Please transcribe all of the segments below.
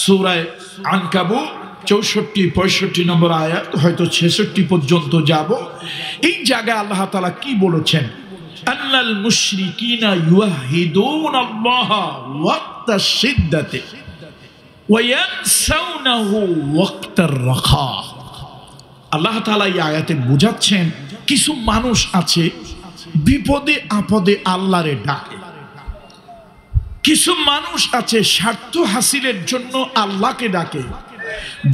সুরায় আনকাবু চৌষট্টি পঁয়ষট্টি নম্বর আয়াত হয়তো ছেষট্টি পর্যন্ত যাব এই জায়গায় আল্লাহ তালা কি বলেছেন আল্লাল মুশরিকিনা ইউহিদুন আল্লাহ ওয়াক্তা সিদ্দাতে ওয়ায়ানসাউনাহু ওয়াক্তার রাখা আল্লাহ তালা আয়াতে বোঝাচ্ছেন কিছু মানুষ আছে বিপদে আপদে আল্লাহরে ডাকে কিছু মানুষ আছে স্বার্থ হাসিলের জন্য আল্লাহকে ডাকে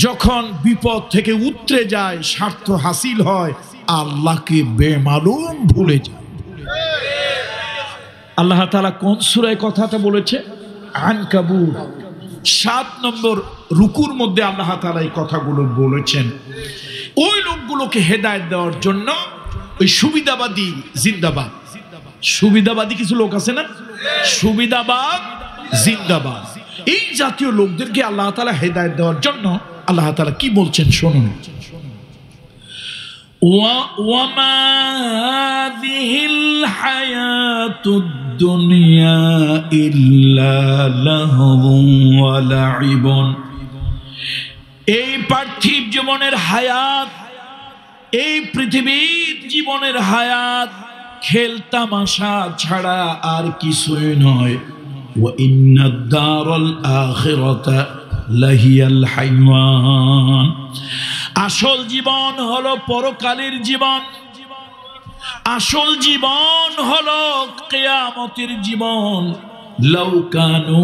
যখন বিপদ থেকে উতরে যায় স্বার্থ হাসিল হয় আল্লাহকে বেমালুম ভুলে যায় আল্লাহ তালা কোন সুরায় কথাটা বলেছে আনকাবুর সাত নম্বর রুকুর মধ্যে আল্লাহ তালা এই কথাগুলো বলেছেন ওই লোকগুলোকে হেদায়ত দেওয়ার জন্য ওই সুবিধাবাদী জিন্দাবাদ সুবিধাবাদী কিছু লোক আছে না সুবিধাবাদ জিন্দাবাদ এই জাতীয় লোকদেরকে আল্লাহ তালা হেদায়ত দেওয়ার জন্য আল্লাহ তালা কি বলছেন শোনুন এই পার্থিব জীবনের হায়াত এই পৃথিবীর জীবনের হায়াত খেল ছাড়া আর কিছুই নয় আসল জীবন হলো পরকালের জীবন আসল জীবন হলো কেয়ামতের জীবন লৌকানু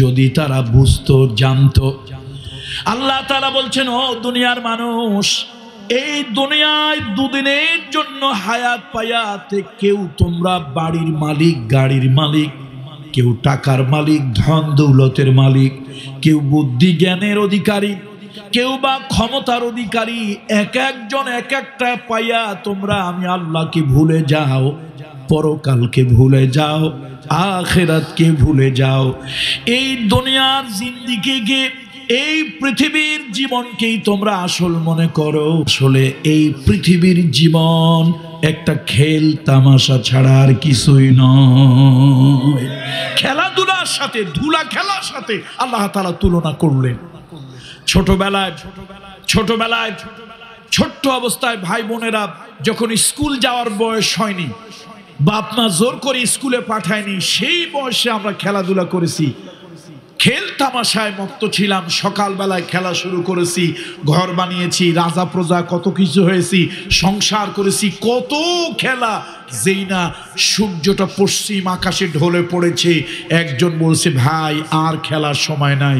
যদি তারা বুঝতো জানতো আল্লাহ তারা বলছেন ও দুনিয়ার মানুষ এই দুনিয়ায় দুদিনের জন্য হায়াত পায়াতে কেউ তোমরা বাড়ির মালিক গাড়ির মালিক কেউ টাকার মালিক ধন দৌলতের মালিক কেউ বুদ্ধি জ্ঞানের অধিকারী কেউ বা ক্ষমতার অধিকারী এক একজন এক একটা পাইয়া তোমরা আমি আল্লাহকে ভুলে যাও পরকালকে ভুলে যাও আখেরাতকে ভুলে যাও এই দুনিয়ার জিন্দিকে গিয়ে এই পৃথিবীর জীবনকেই তোমরা আসল মনে করো আসলে এই পৃথিবীর জীবন একটা খেল তামাশা ছাড়া আর কিছুই নয় খেলাধুলার সাথে ধুলা খেলার সাথে আল্লাহ তালা তুলনা করলেন ছোটবেলায় ছোটবেলায় ছোট্ট অবস্থায় ভাই বোনেরা যখন স্কুল যাওয়ার বয়স হয়নি বাপ মা জোর করে স্কুলে পাঠায়নি সেই বয়সে আমরা খেলাধুলা করেছি খেল তামাশায় মত্ত ছিলাম সকালবেলায় খেলা শুরু করেছি ঘর বানিয়েছি রাজা প্রজা কত কিছু হয়েছি সংসার করেছি কত খেলা যেই না সূর্যটা পশ্চিম আকাশে ঢলে পড়েছে একজন বলছে ভাই আর খেলার সময় নাই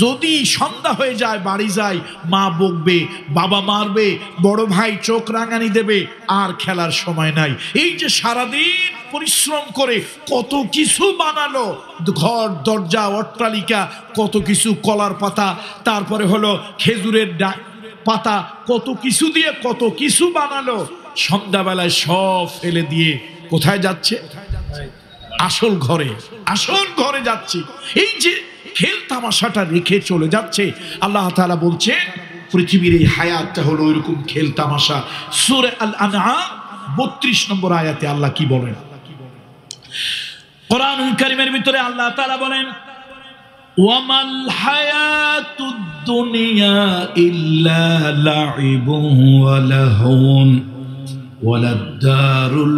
যদি সন্ধ্যা হয়ে যায় বাড়ি যায় মা বকবে বাবা মারবে বড় ভাই চোখ রাঙানি দেবে আর খেলার সময় নাই এই যে সারাদিন পরিশ্রম করে কত কিছু বানালো ঘর দরজা অট্টালিকা কত কিছু কলার পাতা তারপরে হলো খেজুরের ডা পাতা কত কিছু দিয়ে কত কিছু বানালো সন্ধ্যাবেলায় সব ফেলে দিয়ে কোথায় যাচ্ছে আসল ঘরে আসল ঘরে যাচ্ছে এই যে খেল তামাশাটা রেখে চলে যাচ্ছে আল্লাহ তালা বলছে পৃথিবীর এই হায়াতটা হলো ওইরকম খেল তামাশা সুরে আল আনা বত্রিশ নম্বর আয়াতে আল্লাহ কি বলেন কোরআন করিমের ভিতরে আল্লাহ তারা বলেন ওয়ামাল দুনিয়া ইল্লা লাইবুন ওয়া লাহুন ওয়ালাদ্দারুল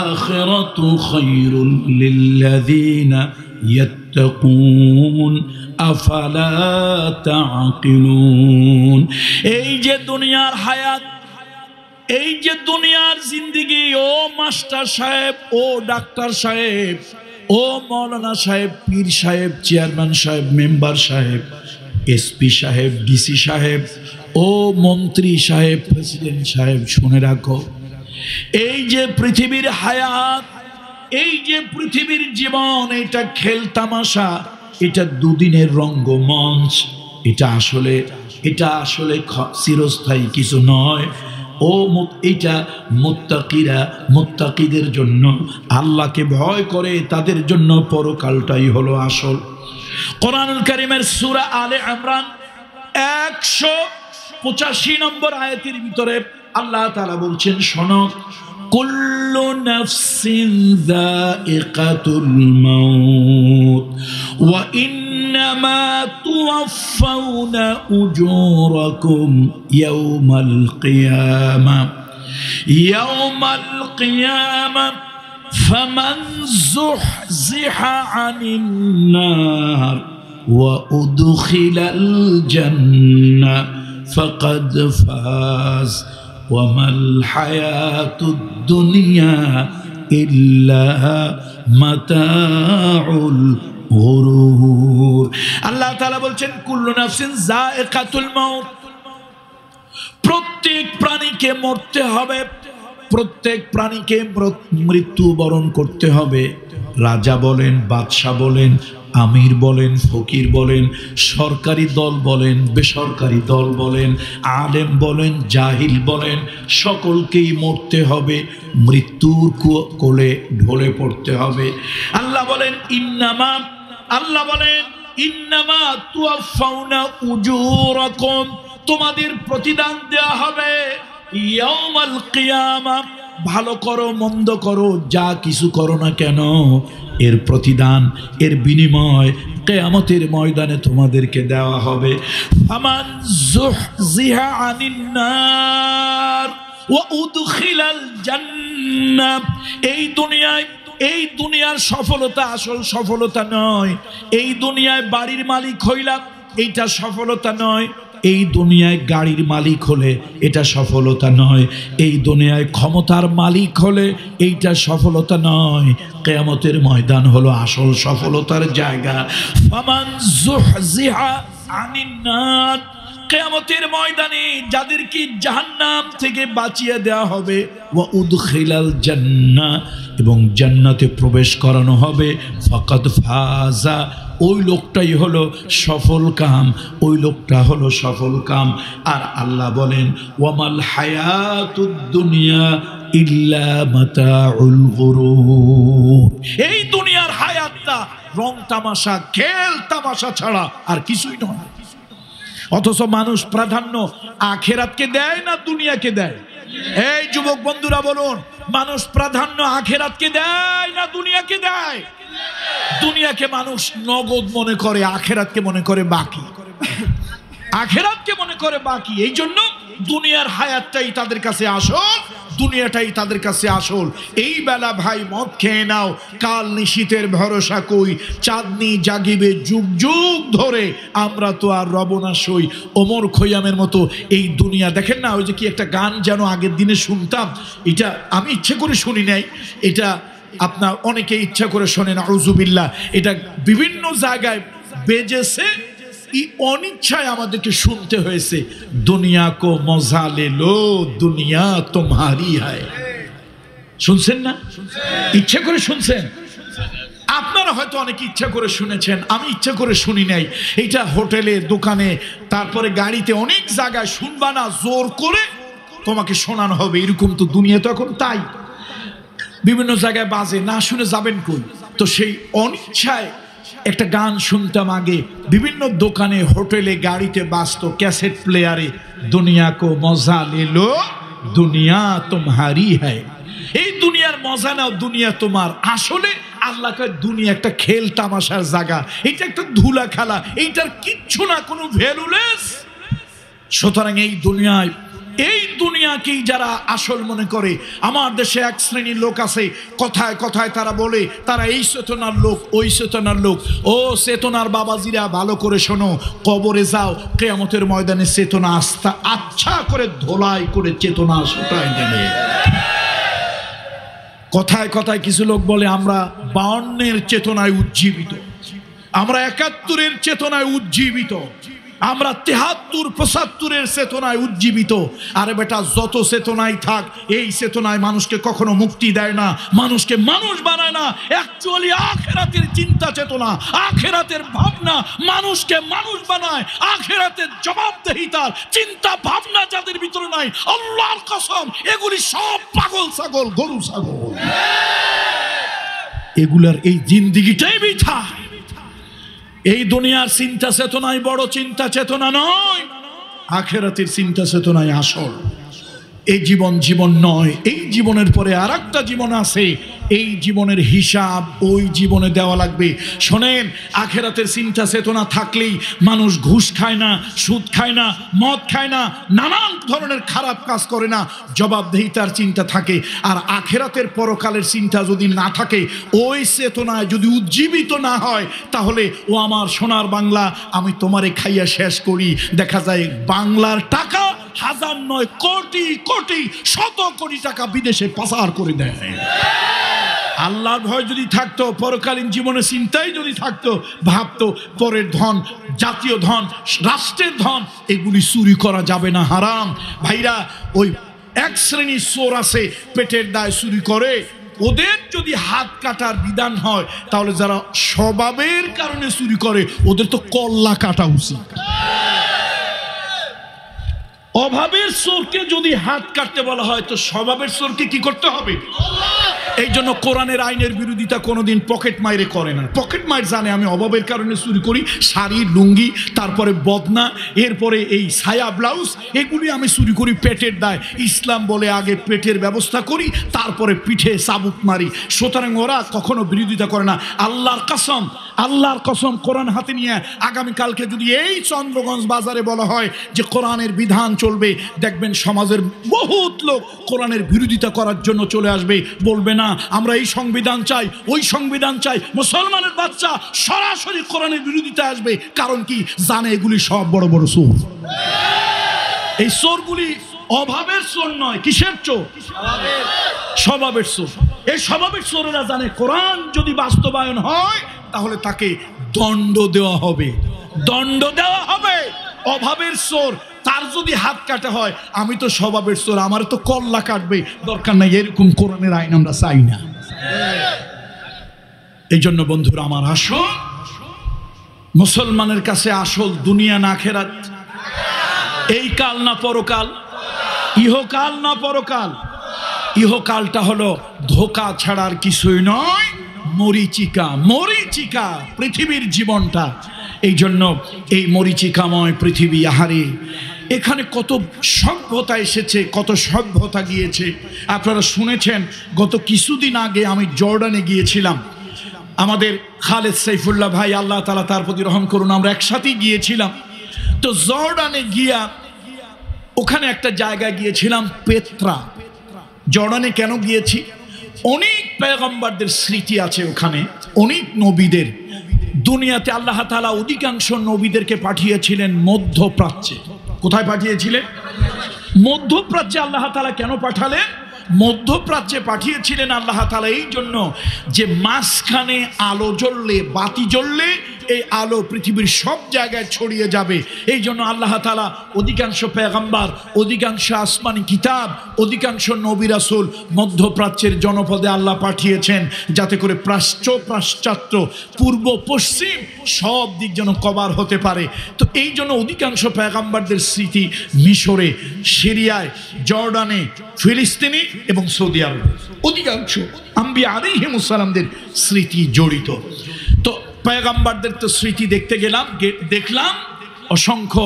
আখিরাতু খায়রুল লিল্লাযিনা ইয়াত্তাকুন আফালা তাআকিলুন এই যে দুনিয়ার হায়াত এই যে দুনিয়ার জিন্দিগি ও মাস্টার সাহেব ও ডাক্তার সাহেব ও মৌলানা সাহেব পীর সাহেব চেয়ারম্যান সাহেব মেম্বার সাহেব এসপি সাহেব ডিসি সাহেব ও মন্ত্রী সাহেব প্রেসিডেন্ট সাহেব শুনে রাখো এই যে পৃথিবীর হায়াত এই যে পৃথিবীর জীবন এটা খেল তামাশা এটা দুদিনের রঙ্গমঞ্চ এটা আসলে এটা আসলে চিরস্থায়ী কিছু নয় ও এইটা মুত্তাকিরা মুত্তাকিদের জন্য আল্লাহকে ভয় করে তাদের জন্য পরকালটাই হলো আসল কোরআনুল করিমের সুরা আলে আমরান একশো পঁচাশি নম্বর আয়াতির ভিতরে আল্লাহ তালা বলছেন শোনো কুল্লু নফসিন দা একাতুল وإنما توفون أجوركم يوم القيامة يوم القيامة فمن زحزح عن النار وأدخل الجنة فقد فاز وما الحياة الدنيا إلا متاع غرور আল্লাহ তালা বলছেন কুল্লুন নাফসিন প্রত্যেক প্রাণীকে মরতে হবে প্রত্যেক প্রাণীকে মৃত্যুবরণ করতে হবে রাজা বলেন বাদশাহ বলেন আমির বলেন ফকির বলেন সরকারি দল বলেন বেসরকারি দল বলেন আলেম বলেন জাহিল বলেন সকলকেই মরতে হবে মৃত্যুর কোলে ঢলে পড়তে হবে আল্লাহ বলেন ইন্নামা আল্লাহ বলেন ইন্নামা তুয়াফাউনা রকম তোমাদের প্রতিদান দেয়া হবে ইয়াউমাল কিয়ামা ভালো করো মন্দ করো যা কিছু করো না কেন এর প্রতিদান এর বিনিময় কেয়ামতের ময়দানে তোমাদেরকে দেওয়া হবে আমান জিহা আনিন্নার ও উদুখিলাল জান্নাত এই দুনিয়ায় এই দুনিয়ার সফলতা আসল সফলতা নয় এই দুনিয়ায় বাড়ির মালিক হইলাম এইটা সফলতা নয় এই দুনিয়ায় গাড়ির মালিক হলে এটা সফলতা নয় এই দুনিয়ায় ক্ষমতার মালিক হলে এইটা সফলতা নয় কেয়ামতের ময়দান হলো আসল সফলতার জায়গা কেয়ামতের ময়দানে যাদেরকে জাহান্নাম থেকে বাঁচিয়ে দেয়া হবে ওয়া উদ্খিলাল জান্নাহ এবং জান্নাতে প্রবেশ করানো হবে ফকাত ফাজা ওই লোকটাই হলো সফল কাম ওই লোকটা হলো সফল কাম আর আল্লাহ বলেন ওয়ামাল হায়াতুদ্দুনিয়া ইল্লা মাতা এই দুনিয়ার হায়াতটা রং তামাশা খেল তামাশা ছাড়া আর কিছুই নয় অথচ মানুষ প্রাধান্য আখেরাতকে দেয় না দুনিয়াকে দেয় এই যুবক বন্ধুরা বলুন মানুষ প্রাধান্য আখেরাতকে দেয় না দুনিয়াকে দেয় দুনিয়াকে মানুষ নগদ মনে করে আখেরাতকে মনে করে বাকি আখেরাতকে মনে করে বাকি এই জন্য দুনিয়ার হায়াতটাই তাদের কাছে আসল দুনিয়াটাই তাদের কাছে আসল এই বেলা ভাই মদ খেয়ে নাও কাল নিশীতের ভরসা কই চাঁদনি জাগিবে যুগ যুগ ধরে আমরা তো আর রবনা সই ওমর খৈয়ামের মতো এই দুনিয়া দেখেন না ওই যে কি একটা গান যেন আগের দিনে শুনতাম এটা আমি ইচ্ছে করে শুনি নাই এটা আপনার অনেকে ইচ্ছা করে শোনেন আউজুবিল্লা এটা বিভিন্ন জায়গায় বেজেছে এই অনিচ্ছায় আমাদেরকে শুনতে হয়েছে দুনিয়া কো মজা লেলো দুনিয়া তোমারই হায় শুনছেন না ইচ্ছে করে শুনছেন আপনারা হয়তো অনেক ইচ্ছা করে শুনেছেন আমি ইচ্ছা করে শুনি নাই এটা হোটেলে দোকানে তারপরে গাড়িতে অনেক জায়গায় শুনবা না জোর করে তোমাকে শোনানো হবে এরকম তো দুনিয়া তো এখন তাই বিভিন্ন জায়গায় বাজে না শুনে যাবেন কোন তো সেই অনিচ্ছায় একটা গান শুনতাম আগে বিভিন্ন দোকানে হোটেলে গাড়িতে বাসত ক্যাসেট প্লেয়ারে দুনিয়া কো মজা লেলো দুনিয়া তোমারই হ্যায় এই দুনিয়ার মজা নাও দুনিয়া তোমার আসলে আল্লাহকে দুনিয়া একটা খেল তামাশার জায়গা এটা একটা ধুলা খেলা এইটার কিচ্ছু না কোনো ভ্যালুলেস সুতরাং এই দুনিয়ায় এই দুনিয়াকেই যারা আসল মনে করে আমার দেশে এক শ্রেণীর লোক আছে কথায় কথায় তারা বলে তারা এই চেতনার লোক ওই চেতনার লোক ও চেতনার বাবাজিরা ভালো করে শোনো কবরে যাও কেয়ামতের ময়দানে চেতনা আস্থা আচ্ছা করে ধোলাই করে চেতনা সুতায় দেবে কথায় কথায় কিছু লোক বলে আমরা বাউন্নের চেতনায় উজ্জীবিত আমরা একাত্তরের চেতনায় উজ্জীবিত আমরা তেহাত্তর পঁচাত্তরের চেতনায় উজ্জীবিত আর বেটা যত চেতনায় থাক এই চেতনায় মানুষকে কখনো মুক্তি দেয় না মানুষকে মানুষ বানায় না অ্যাকচুয়ালি আখেরাতের চিন্তা চেতনা আখেরাতের ভাবনা মানুষকে মানুষ বানায় আখেরাতের জবাবদেহিতার চিন্তা ভাবনা যাদের ভিতরে নাই আল্লাহর কসম এগুলি সব পাগল ছাগল গরু ছাগল এগুলার এই জিন্দিগিটাই বিথায় এই দুনিয়ার চিন্তা চেতনায় বড় চিন্তা চেতনা নয় আখেরাতের চিন্তা চেতনায় আসল এই জীবন জীবন নয় এই জীবনের পরে আর জীবন আছে এই জীবনের হিসাব ওই জীবনে দেওয়া লাগবে শোনেন আখেরাতের চিন্তা চেতনা থাকলেই মানুষ ঘুষ খায় না সুদ খায় না মদ খায় না নানান ধরনের খারাপ কাজ করে না জবাবদেহিতার চিন্তা থাকে আর আখেরাতের পরকালের চিন্তা যদি না থাকে ওই চেতনায় যদি উজ্জীবিত না হয় তাহলে ও আমার সোনার বাংলা আমি তোমারে খাইয়া শেষ করি দেখা যায় বাংলার টাকা হাজার নয় কোটি কোটি শত কোটি টাকা বিদেশে পাচার করে দেয় আল্লাহর ভয় যদি থাকতো পরকালীন জীবনে চিন্তাই যদি থাকতো ভাবতো পরের ধন জাতীয় ধন রাষ্ট্রের ধন এগুলি চুরি করা যাবে না হারাম ভাইরা ওই এক শ্রেণীর সোর আছে পেটের দায় চুরি করে ওদের যদি হাত কাটার বিধান হয় তাহলে যারা স্বভাবের কারণে চুরি করে ওদের তো কল্লা কাটা উচিত অভাবের সোরকে যদি হাত কাটতে বলা হয় তো স্বভাবের সোরকে কি করতে হবে এই জন্য কোরআনের আইনের বিরোধিতা কোনোদিন পকেট মাইরে করে না পকেট মাইর জানে আমি অভাবের কারণে চুরি করি শাড়ি লুঙ্গি তারপরে বদনা এরপরে এই ছায়া ব্লাউজ এগুলি আমি চুরি করি পেটের দায় ইসলাম বলে আগে পেটের ব্যবস্থা করি তারপরে পিঠে চাবুক মারি সুতরাং ওরা কখনো বিরোধিতা করে না আল্লাহর কাসম আল্লাহর কসম কোরআন হাতে নিয়ে আগামীকালকে যদি এই চন্দ্রগঞ্জ বাজারে বলা হয় যে কোরআনের বিধান চলবে দেখবেন সমাজের বহুত লোক কোরআনের বিরোধিতা করার জন্য চলে আসবে বলবেন না আমরা এই সংবিধান চাই ওই সংবিধান চাই মুসলমানের বাচ্চা সরাসরি কোরআনের বিরোধিতা আসবে কারণ কি জানে এগুলি সব বড় বড় সুর এই চোরগুলি অভাবের সোর নয় কিসের চোর স্বভাবের সোর এই স্বভাবের সোরেরা জানে কোরআন যদি বাস্তবায়ন হয় তাহলে তাকে দণ্ড দেওয়া হবে দণ্ড দেওয়া হবে অভাবের সোর তার যদি হাত কাটা হয় আমি তো স্বভাবের সোর আমার তো কল্লা কাটবে দরকার নাই এরকম কোরআনের আইন আমরা চাই না এই জন্য বন্ধুরা আমার আসল মুসলমানের কাছে আসল দুনিয়া না খেরাত এই কাল না পরকাল ইহকাল না পরকাল ইহকালটা হলো ধোকা ছাড়ার কিছুই নয় মরিচিকা মরিচিকা পৃথিবীর জীবনটা এই জন্য এই মরিচিকাময় পৃথিবী আহারে এখানে কত সভ্যতা এসেছে কত সভ্যতা গিয়েছে আপনারা শুনেছেন গত কিছুদিন আগে আমি জর্ডানে গিয়েছিলাম আমাদের খালেদ সাইফুল্লাহ ভাই আল্লাহ তালা তার প্রতি রহম করুন আমরা একসাথেই গিয়েছিলাম তো জর্ডানে গিয়া ওখানে একটা জায়গায় গিয়েছিলাম পেত্রা জর্ডানে কেন গিয়েছি অনেক পেগম্বারদের স্মৃতি আছে ওখানে অনেক নবীদের দুনিয়াতে আল্লাহ তালা অধিকাংশ নবীদেরকে পাঠিয়েছিলেন মধ্যপ্রাচ্যে কোথায় পাঠিয়েছিলেন মধ্যপ্রাচ্যে আল্লাহ তালা কেন পাঠালেন মধ্যপ্রাচ্যে পাঠিয়েছিলেন আল্লাহ তালা এই জন্য যে মাঝখানে আলো জ্বললে বাতি জ্বললে এই আলো পৃথিবীর সব জায়গায় ছড়িয়ে যাবে এই জন্য আল্লাহ তালা অধিকাংশ পেগাম্বার অধিকাংশ আসমানি কিতাব অধিকাংশ নবিরাসুল মধ্যপ্রাচ্যের জনপদে আল্লাহ পাঠিয়েছেন যাতে করে প্রাচ্য পাশ্চাত্য পূর্ব পশ্চিম সব দিক যেন কভার হতে পারে তো এই জন্য অধিকাংশ পেগাম্বারদের স্মৃতি মিশরে সিরিয়ায় জর্ডানে ফিলিস্তিনি এবং সৌদি আরব অধিকাংশ আম্বি হিমুসালামদের স্মৃতি জড়িত পয়গাম্বারদের তো স্মৃতি দেখতে গেলাম দেখলাম অসংখ্য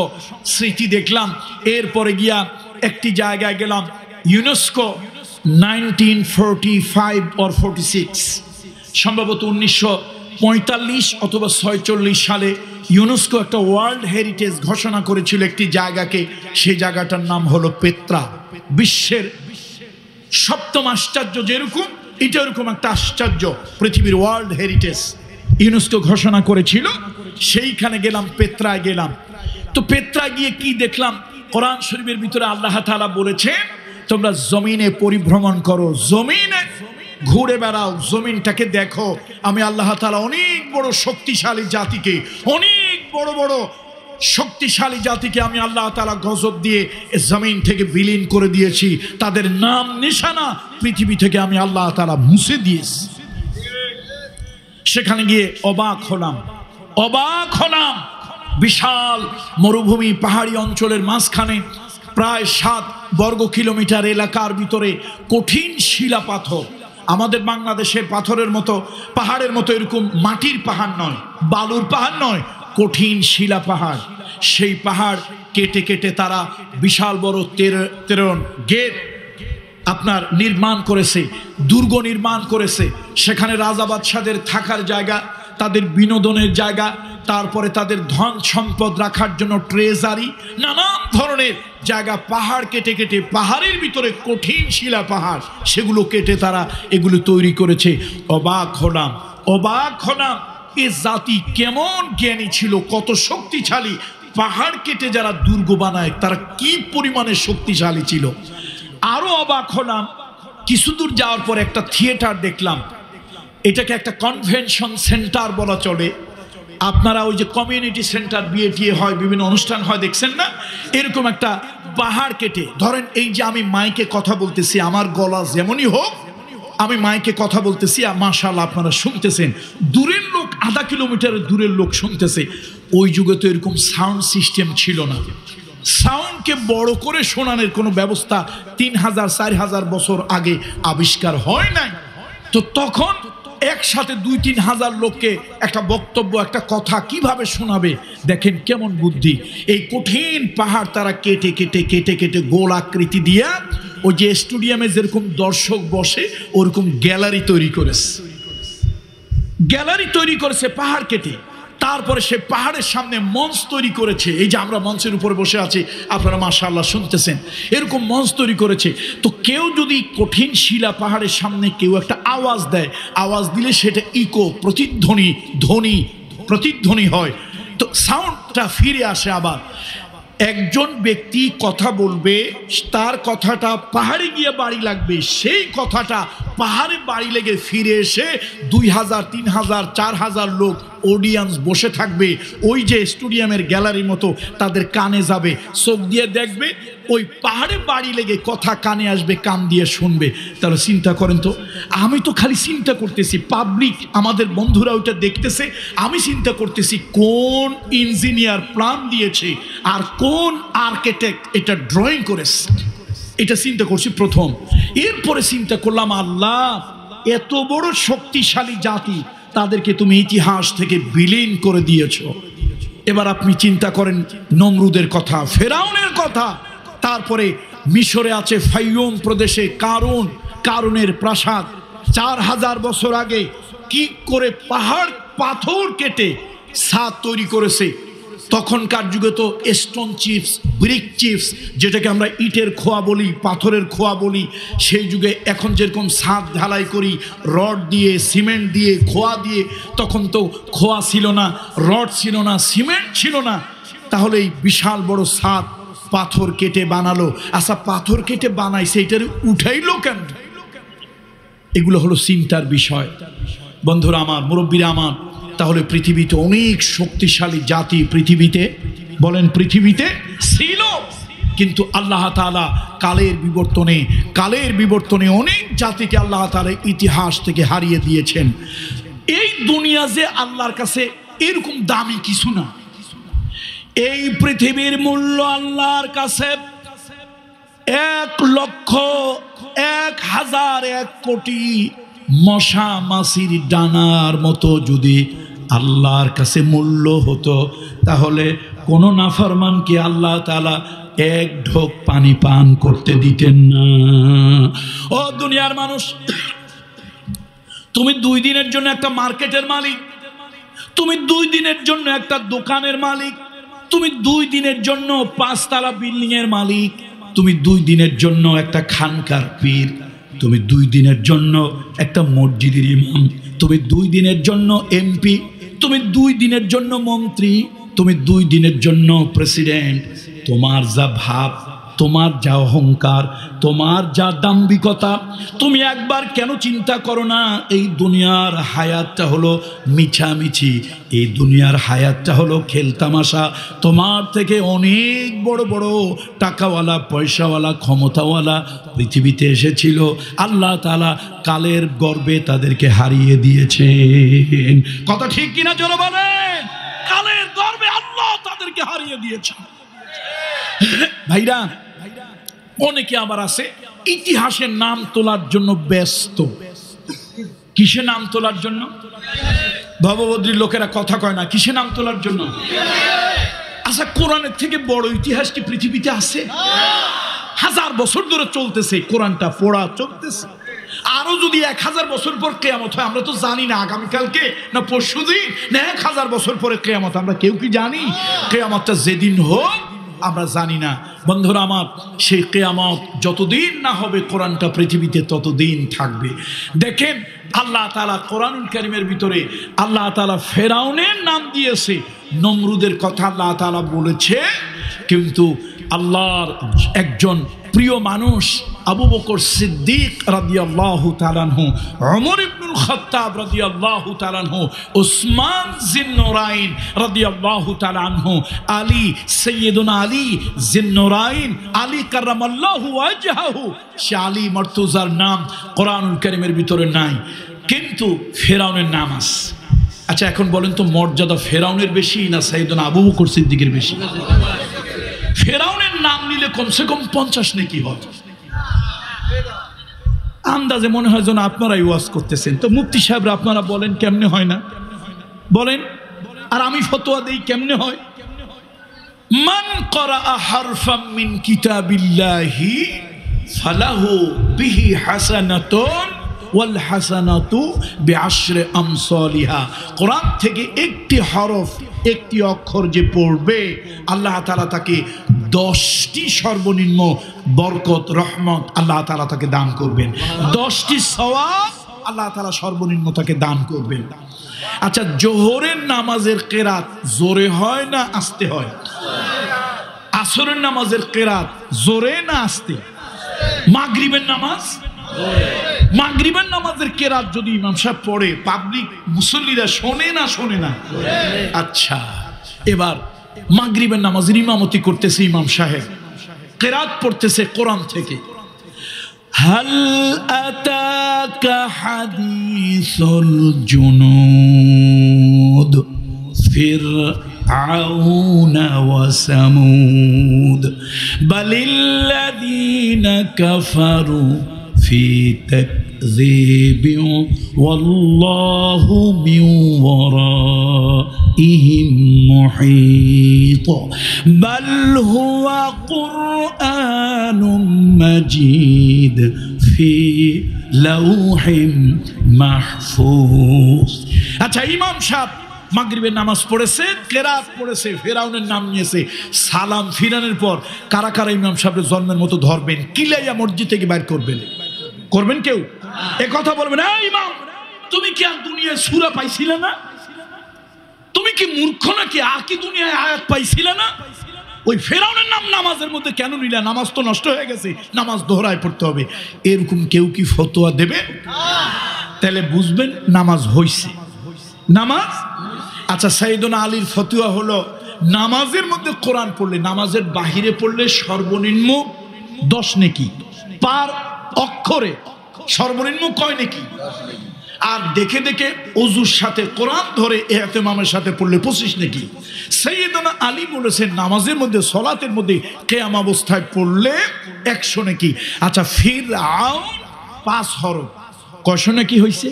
স্মৃতি দেখলাম এরপরে গিয়া একটি জায়গায় গেলাম UNESCO nineteen forty five or forty six সম্ভবত উনিশশো পঁয়তাল্লিশ অথবা ছয়চল্লিশ সালে ইউনেস্কো একটা ওয়ার্ল্ড হেরিটেজ ঘোষণা করেছিল একটি জায়গাকে সেই জায়গাটার নাম হলো পেত্রা বিশ্বের সপ্তম আশ্চর্য যেরকম এটা ওরকম একটা আশ্চর্য পৃথিবীর ওয়ার্ল্ড হেরিটেজ ইউনেস্কো ঘোষণা করেছিল সেইখানে গেলাম পেত্রায় গেলাম তো পেত্রায় গিয়ে কি দেখলাম কোরআন শরীফের ভিতরে আল্লাহ তালা বলেছে তোমরা জমিনে পরিভ্রমণ করো জমিনে ঘুরে বেড়াও জমিনটাকে দেখো আমি আল্লাহ তালা অনেক বড় শক্তিশালী জাতিকে অনেক বড় বড় শক্তিশালী জাতিকে আমি আল্লাহ তালা গজব দিয়ে জমিন থেকে বিলীন করে দিয়েছি তাদের নাম নিশানা পৃথিবী থেকে আমি আল্লাহ তালা মুছে দিয়েছি সেখানে গিয়ে অবাক হলাম অবাক হলাম বিশাল মরুভূমি পাহাড়ি অঞ্চলের মাঝখানে প্রায় সাত বর্গ কিলোমিটার এলাকার ভিতরে কঠিন শিলা পাথর আমাদের বাংলাদেশের পাথরের মতো পাহাড়ের মতো এরকম মাটির পাহাড় নয় বালুর পাহাড় নয় কঠিন শিলা পাহাড় সেই পাহাড় কেটে কেটে তারা বিশাল বড় তেরণ গেট আপনার নির্মাণ করেছে দুর্গ নির্মাণ করেছে সেখানে রাজা বাদশাদের থাকার জায়গা তাদের বিনোদনের জায়গা তারপরে তাদের ধন সম্পদ রাখার জন্য ট্রেজারি নানান ধরনের জায়গা পাহাড় কেটে কেটে পাহাড়ের ভিতরে কঠিন শিলা পাহাড় সেগুলো কেটে তারা এগুলো তৈরি করেছে অবাক হলাম অবাক হলাম এ জাতি কেমন জ্ঞানী ছিল কত শক্তিশালী পাহাড় কেটে যারা দুর্গ বানায় তারা কি পরিমাণে শক্তিশালী ছিল আরো অবাক হলাম কিছু দূর যাওয়ার পর একটা থিয়েটার দেখলাম এটাকে একটা কনভেনশন সেন্টার বলা চলে আপনারা ওই যে কমিউনিটি সেন্টার বিয়ে টিয়ে হয় বিভিন্ন অনুষ্ঠান হয় দেখছেন না এরকম একটা পাহাড় কেটে ধরেন এই যে আমি মাইকে কথা বলতেছি আমার গলা যেমনই হোক আমি মাইকে কথা বলতেছি মাশাল আপনারা শুনতেছেন দূরের লোক আধা কিলোমিটারের দূরের লোক শুনতেছে ওই যুগে তো এরকম সাউন্ড সিস্টেম ছিল না সাউন্ডকে বড় করে শোনানোর কোনো ব্যবস্থা তিন হাজার চার হাজার বছর আগে আবিষ্কার হয় নাই তো তখন একসাথে দুই তিন হাজার লোককে একটা বক্তব্য একটা কথা কিভাবে শোনাবে দেখেন কেমন বুদ্ধি এই কঠিন পাহাড় তারা কেটে কেটে কেটে কেটে গোল আকৃতি দিয়া ওই যে স্টুডিয়ামে যেরকম দর্শক বসে ওরকম গ্যালারি তৈরি করেছে গ্যালারি তৈরি করেছে পাহাড় কেটে তারপরে সে পাহাড়ের সামনে মঞ্চ তৈরি করেছে এই যে আমরা মঞ্চের উপরে বসে আছি আপনারা মাশাল্লাহ শুনতেছেন এরকম মঞ্চ তৈরি করেছে তো কেউ যদি কঠিন শিলা পাহাড়ের সামনে কেউ একটা আওয়াজ দেয় আওয়াজ দিলে সেটা ইকো প্রতিধ্বনি ধ্বনি প্রতিধ্বনি হয় তো সাউন্ডটা ফিরে আসে আবার একজন ব্যক্তি কথা বলবে তার কথাটা পাহাড়ে গিয়ে বাড়ি লাগবে সেই কথাটা পাহাড়ে বাড়ি লেগে ফিরে এসে দুই হাজার তিন হাজার চার হাজার লোক অডিয়েন্স বসে থাকবে ওই যে স্টুডিয়ামের গ্যালারি মতো তাদের কানে যাবে চোখ দিয়ে দেখবে ওই পাহাড়ে বাড়ি লেগে কথা কানে আসবে কান দিয়ে শুনবে তাহলে চিন্তা করেন তো আমি তো খালি চিন্তা করতেছি পাবলিক আমাদের বন্ধুরা ওইটা দেখতেছে আমি চিন্তা করতেছি কোন ইঞ্জিনিয়ার প্রাণ দিয়েছে আর কোন কোন আর্কিটেক্ট এটা ড্রয়িং করেছে এটা চিন্তা করছি প্রথম এরপরে চিন্তা করলাম আল্লাহ এত বড় শক্তিশালী জাতি তাদেরকে তুমি ইতিহাস থেকে বিলীন করে দিয়েছ এবার আপনি চিন্তা করেন নমরুদের কথা ফেরাউনের কথা তারপরে মিশরে আছে ফাইয়ম প্রদেশে কারণ কারণের প্রাসাদ চার হাজার বছর আগে কি করে পাহাড় পাথর কেটে সাদ তৈরি করেছে তখনকার যুগে তো স্টোন চিপস ব্রিক চিপস যেটাকে আমরা ইটের খোয়া বলি পাথরের খোয়া বলি সেই যুগে এখন যেরকম সাঁত ঢালাই করি রড দিয়ে সিমেন্ট দিয়ে খোয়া দিয়ে তখন তো খোয়া ছিল না রড ছিল না সিমেন্ট ছিল না তাহলে এই বিশাল বড় সাঁত পাথর কেটে বানালো আচ্ছা পাথর কেটে বানাই সেইটারে উঠাইলো কেন এগুলো হলো চিন্তার বিষয় বন্ধুরা আমার মুরব্বীরা আমার তাহলে পৃথিবীতে অনেক শক্তিশালী জাতি পৃথিবীতে বলেন পৃথিবীতে ছিল কিন্তু আল্লাহ তালা কালের বিবর্তনে কালের বিবর্তনে অনেক জাতিকে আল্লাহ তালা ইতিহাস থেকে হারিয়ে দিয়েছেন এই দুনিয়া যে আল্লাহর কাছে এরকম দামি কিছু না এই পৃথিবীর মূল্য আল্লাহর কাছে এক লক্ষ এক হাজার এক কোটি মশা মাসির ডানার মতো যদি আল্লাহর কাছে মূল্য হতো তাহলে কোনো নাফারমানকে আল্লাহ তালা এক ঢোক পানি পান করতে দিতেন না ও দুনিয়ার মানুষ তুমি দুই দিনের জন্য একটা মার্কেটের মালিক তুমি দুই দিনের জন্য একটা দোকানের মালিক তুমি দুই দিনের জন্য পাঁচতলা বিল্ডিংয়ের মালিক তুমি দুই দিনের জন্য একটা খানকার পীর তুমি দুই দিনের জন্য একটা মসজিদের ইমাম তুমি দুই দিনের জন্য এমপি তুমি দুই দিনের জন্য মন্ত্রী তুমি দুই দিনের জন্য প্রেসিডেন্ট তোমার যা ভাব তোমার যা অহংকার তোমার যা দাম্ভিকতা তুমি একবার কেন চিন্তা করো না এই দুনিয়ার হায়াতটা হলো মিছামিছি এই দুনিয়ার হায়াতটা হলো খেলতামাশা তোমার থেকে অনেক বড় বড় টাকাওয়ালা পয়সাওয়ালা ক্ষমতাওয়ালা পৃথিবীতে এসেছিল আল্লাহ তালা কালের গর্বে তাদেরকে হারিয়ে দিয়েছেন কথা ঠিক কিনা জোর বলে কালের গর্বে আল্লাহ তাদেরকে হারিয়ে দিয়েছেন ভাইরা অনেকে আবার আছে ইতিহাসের নাম তোলার জন্য ব্যস্ত কিসে নাম তোলার জন্য ভবভদ্রীর লোকেরা কথা কয় না কিসে নাম তোলার জন্য আচ্ছা কোরআনের থেকে বড় ইতিহাস কি পৃথিবীতে আছে হাজার বছর ধরে চলতেছে কোরআনটা পড়া চলতেছে আরো যদি এক হাজার বছর পর কেয়ামত হয় আমরা তো জানি না আগামীকালকে না পরশু দিন না এক হাজার বছর পরে কেয়ামত আমরা কেউ কি জানি কেয়ামতটা যেদিন হোক আমরা জানি না বন্ধুরা আমার সেই কেয়ামত যতদিন না হবে কোরআনটা পৃথিবীতে ততদিন থাকবে দেখেন আল্লাহ তালা কোরআন করিমের ভিতরে আল্লাহ তালা ফেরাউনের নাম দিয়েছে নমরুদের কথা আল্লাহ তালা বলেছে কিন্তু আল্লাহর একজন প্রিয় মানুষ আবু বকর সিদ্দিক আল্লাহ তালানহু অমর ইবনুল খত্তাব আল্লাহ তালানহু ওসমান জিন্নরাইন আল্লাহ তালানহু আলী সৈয়দুন আলী জিন্নরাইন আলী কারামাল্লাহু আজহাহু সে আলী মর্তুজার নাম কোরআন করিমের ভিতরে নাই কিন্তু ফেরাউনের নাম আস আচ্ছা এখন বলেন তো মর্যাদা ফেরাউনের বেশি না সাইদুন আবু বকর সিদ্দিকের বেশি ফেরাউন নাম নিলে কমসে কম পঞ্চাশ নেকি হয় আন্দাজে মনে হয় যেন আপনারাই ওয়াজ করতেছেন তো মুক্তি সাহেবরা আপনারা বলেন কেমনে হয় না বলেন আর আমি ফতোয়া দিই কেমনে হয় মান করা ওয়াল হাসানাতু বেআশ্রে আমসলিহা কোরআন থেকে একটি হরফ একটি অক্ষর যে পড়বে আল্লাহ তালা তাকে দশটি সর্বনিম্ন বরকত রহমত আল্লাহ তালা তাকে দান করবেন দশটি সওয়াব আল্লাহ তালা সর্বনিম্ন তাকে দান করবেন আচ্ছা জোহরের নামাজের কেরাত জোরে হয় না আসতে হয় আসরের নামাজের কেরাত জোরে না আসতে মাগরিবের নামাজ মাগরিবের নামাজের কেরাত যদি ইমাম সাহেব পড়ে পাবলিক মুসল্লিরা শোনে না শোনে না আচ্ছা এবার মাগরিবের নামাজের ইমামতি করতেছে ইমাম সাহেব কেরাত পড়তেছে কোরআন থেকে হল আতাক حديث الجنود فرعون ওয়া সামুদ الذين كفروا في تكذيب تحزيب والله من ورائهم محيط بل هو قرآن ফি في لوح محفوظ আচ্ছা ইমাম সাহেব মাগরিবের নামাজ পড়েছে কেরাত পড়েছে ফেরাউনের নাম নিয়েছে সালাম ফিরানের পর কারা কারা ইমাম সাহেবের জন্মের মতো ধরবেন কিলাইয়া মসজিদ থেকে বাইর করবেন করবেন কেউ এ কথা বলবে না ইমাম তুমি কি আর দুনিয়ায় সুরা পাইছিলে না তুমি কি মূর্খ নাকি আর কি দুনিয়ায় আয়াত পাইছিলে না ওই ফেরাউনের নাম নামাজের মধ্যে কেন নিলে নামাজ তো নষ্ট হয়ে গেছে নামাজ দোহরায় পড়তে হবে এরকম কেউ কি ফতোয়া দেবে তাহলে বুঝবেন নামাজ হইছে নামাজ আচ্ছা সাইদনা আলীর ফতুয়া হলো নামাজের মধ্যে কোরআন পড়লে নামাজের বাহিরে পড়লে সর্বনিম্ন দশ নেকি পার অক্ষরে সর্বনিম্ন কয় নাকি আর দেখে দেখে অজুর সাথে কোরআন ধরে এহতেমামের সাথে পড়লে পঁচিশ নাকি সৈয়দনা আলী বলেছেন নামাজের মধ্যে সলাতের মধ্যে কেয়াম অবস্থায় পড়লে একশো নাকি আচ্ছা ফির পাঁচ হর কয়শো নাকি হয়েছে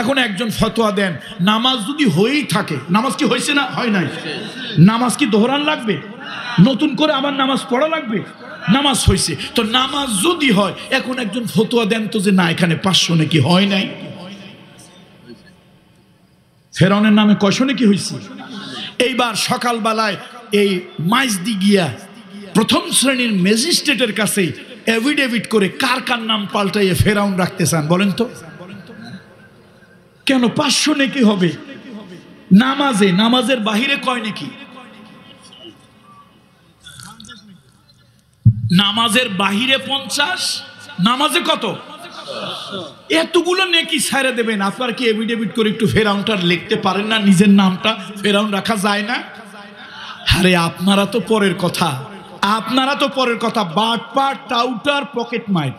এখন একজন ফতোয়া দেন নামাজ যদি হয়েই থাকে নামাজ কি হয়েছে না হয় নাই নামাজ কি দোহরান লাগবে নতুন করে আমার নামাজ পড়া লাগবে নামাজ হয়েছে তো নামাজ যদি হয় এখন একজন ফতুয়া দেন তো যে না এখানে পাঁচশো নাকি হয় নাই ফেরনের নামে কয়শো নাকি হয়েছে এইবার সকালবেলায় এই মাইজদি গিয়া প্রথম শ্রেণীর ম্যাজিস্ট্রেটের কাছে এভিডেভিট করে কার কার নাম পাল্টাইয়ে ফেরাউন রাখতে চান বলেন তো কেন পাঁচশো নাকি হবে নামাজে নামাজের বাহিরে কয় নাকি নামাজের বাহিরে পঞ্চাশ নামাজে কত এতগুলো নেকি ছাড়ে দেবেন আপনার কি এভিডেভিট করে একটু ফেরাউনটা লিখতে পারেন না নিজের নামটা ফেরাউন রাখা যায় না আরে আপনারা তো পরের কথা আপনারা তো পরের কথা বাটপার টাউটার পকেট মাইট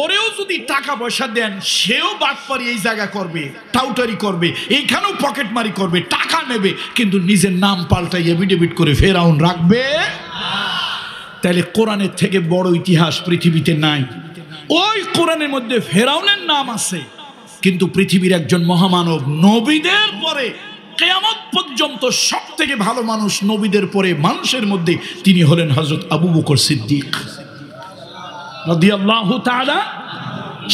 ওরেও যদি টাকা পয়সা দেন সেও বাটপারি এই জায়গা করবে টাউটারি করবে এইখানেও পকেট মারি করবে টাকা নেবে কিন্তু নিজের নাম পাল্টাই এভিডেভিট করে ফেরাউন রাখবে তাহলে কোরআনের থেকে বড় ইতিহাস পৃথিবীতে নাই ওই কোরআনের মধ্যে ফেরাউনের নাম আছে কিন্তু পৃথিবীর একজন মহামানব নবীদের পরে কেয়ামত পর্যন্ত সব থেকে ভালো মানুষ নবীদের পরে মানুষের মধ্যে তিনি হলেন হজরত আবু বকর সিদ্দিক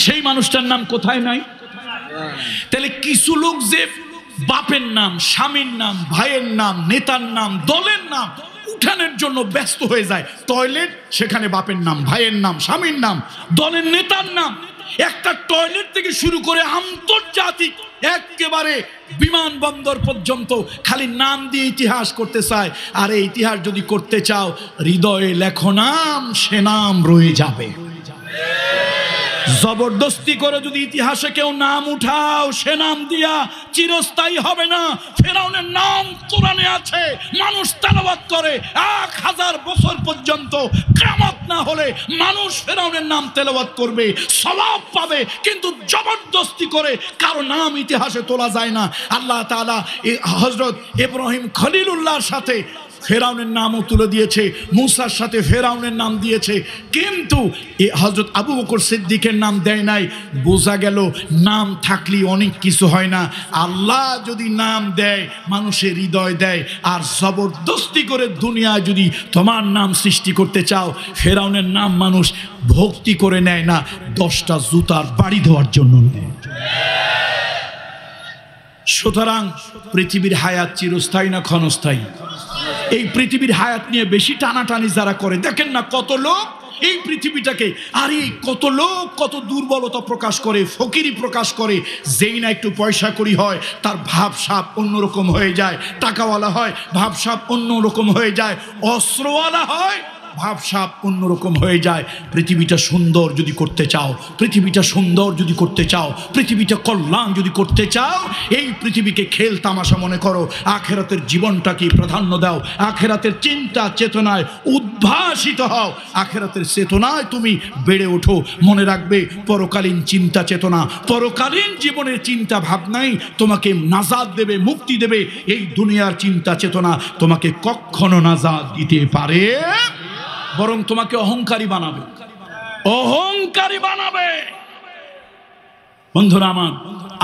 সেই মানুষটার নাম কোথায় নাই তাহলে কিছু লোক যে বাপের নাম স্বামীর নাম ভাইয়ের নাম নেতার নাম দলের নাম উঠানের জন্য ব্যস্ত হয়ে যায় টয়লেট সেখানে বাপের নাম ভাইয়ের নাম স্বামীর নাম দলের নেতার নাম একটা টয়লেট থেকে শুরু করে আন্তর্জাতিক একেবারে বিমানবন্দর পর্যন্ত খালি নাম দিয়ে ইতিহাস করতে চায় আর এই ইতিহাস যদি করতে চাও হৃদয়ে লেখনাম সে নাম রয়ে যাবে জবরদস্তি করে যদি ইতিহাসে কেউ নাম উঠাও সে নাম দিয়া চিরস্থায়ী হবে না ফেরাউনের নাম কোরআনে আছে মানুষ তালাবাদ করে এক হাজার বছর পর্যন্ত কামত না হলে মানুষ ফেরাউনের নাম তেলাবাদ করবে স্বভাব পাবে কিন্তু জবরদস্তি করে কারো নাম ইতিহাসে তোলা যায় না আল্লাহ তালা হজরত ইব্রাহিম খলিলুল্লাহর সাথে ফেরাউনের নামও তুলে দিয়েছে মুসার সাথে ফেরাউনের নাম দিয়েছে কিন্তু এ হজরত আবু বকর সিদ্দিকের নাম দেয় নাই বোঝা গেল নাম থাকলে অনেক কিছু হয় না আল্লাহ যদি নাম দেয় মানুষের হৃদয় দেয় আর জবরদস্তি করে দুনিয়া যদি তোমার নাম সৃষ্টি করতে চাও ফেরাউনের নাম মানুষ ভক্তি করে নেয় না দশটা জুতার বাড়ি ধোয়ার জন্য সুতরাং পৃথিবীর হায়াত চিরস্থায়ী না ক্ষণস্থায়ী এই পৃথিবীর হায়াত নিয়ে বেশি টানাটানি যারা করে দেখেন না কত লোক এই পৃথিবীটাকে আর এই কত লোক কত দুর্বলতা প্রকাশ করে ফকিরি প্রকাশ করে যেই না একটু পয়সা করি হয় তার ভাবসাপ অন্যরকম হয়ে যায় টাকাওয়ালা হয় ভাবসাপ অন্যরকম হয়ে যায় অস্ত্রওয়ালা হয় ভাবসাপ অন্যরকম হয়ে যায় পৃথিবীটা সুন্দর যদি করতে চাও পৃথিবীটা সুন্দর যদি করতে চাও পৃথিবীটা কল্যাণ যদি করতে চাও এই পৃথিবীকে খেল তামাশা মনে করো আখেরাতের জীবনটাকে প্রাধান্য দাও আখেরাতের চিন্তা চেতনায় উদ্ভাসিত হও আখেরাতের চেতনায় তুমি বেড়ে ওঠো মনে রাখবে পরকালীন চিন্তা চেতনা পরকালীন জীবনের চিন্তা ভাবনাই তোমাকে নাজাদ দেবে মুক্তি দেবে এই দুনিয়ার চিন্তা চেতনা তোমাকে কখনো নাজাদ দিতে পারে বরং তোমাকে অহংকারী বানাবে অহংকারী বানাবে বন্ধুরা আমার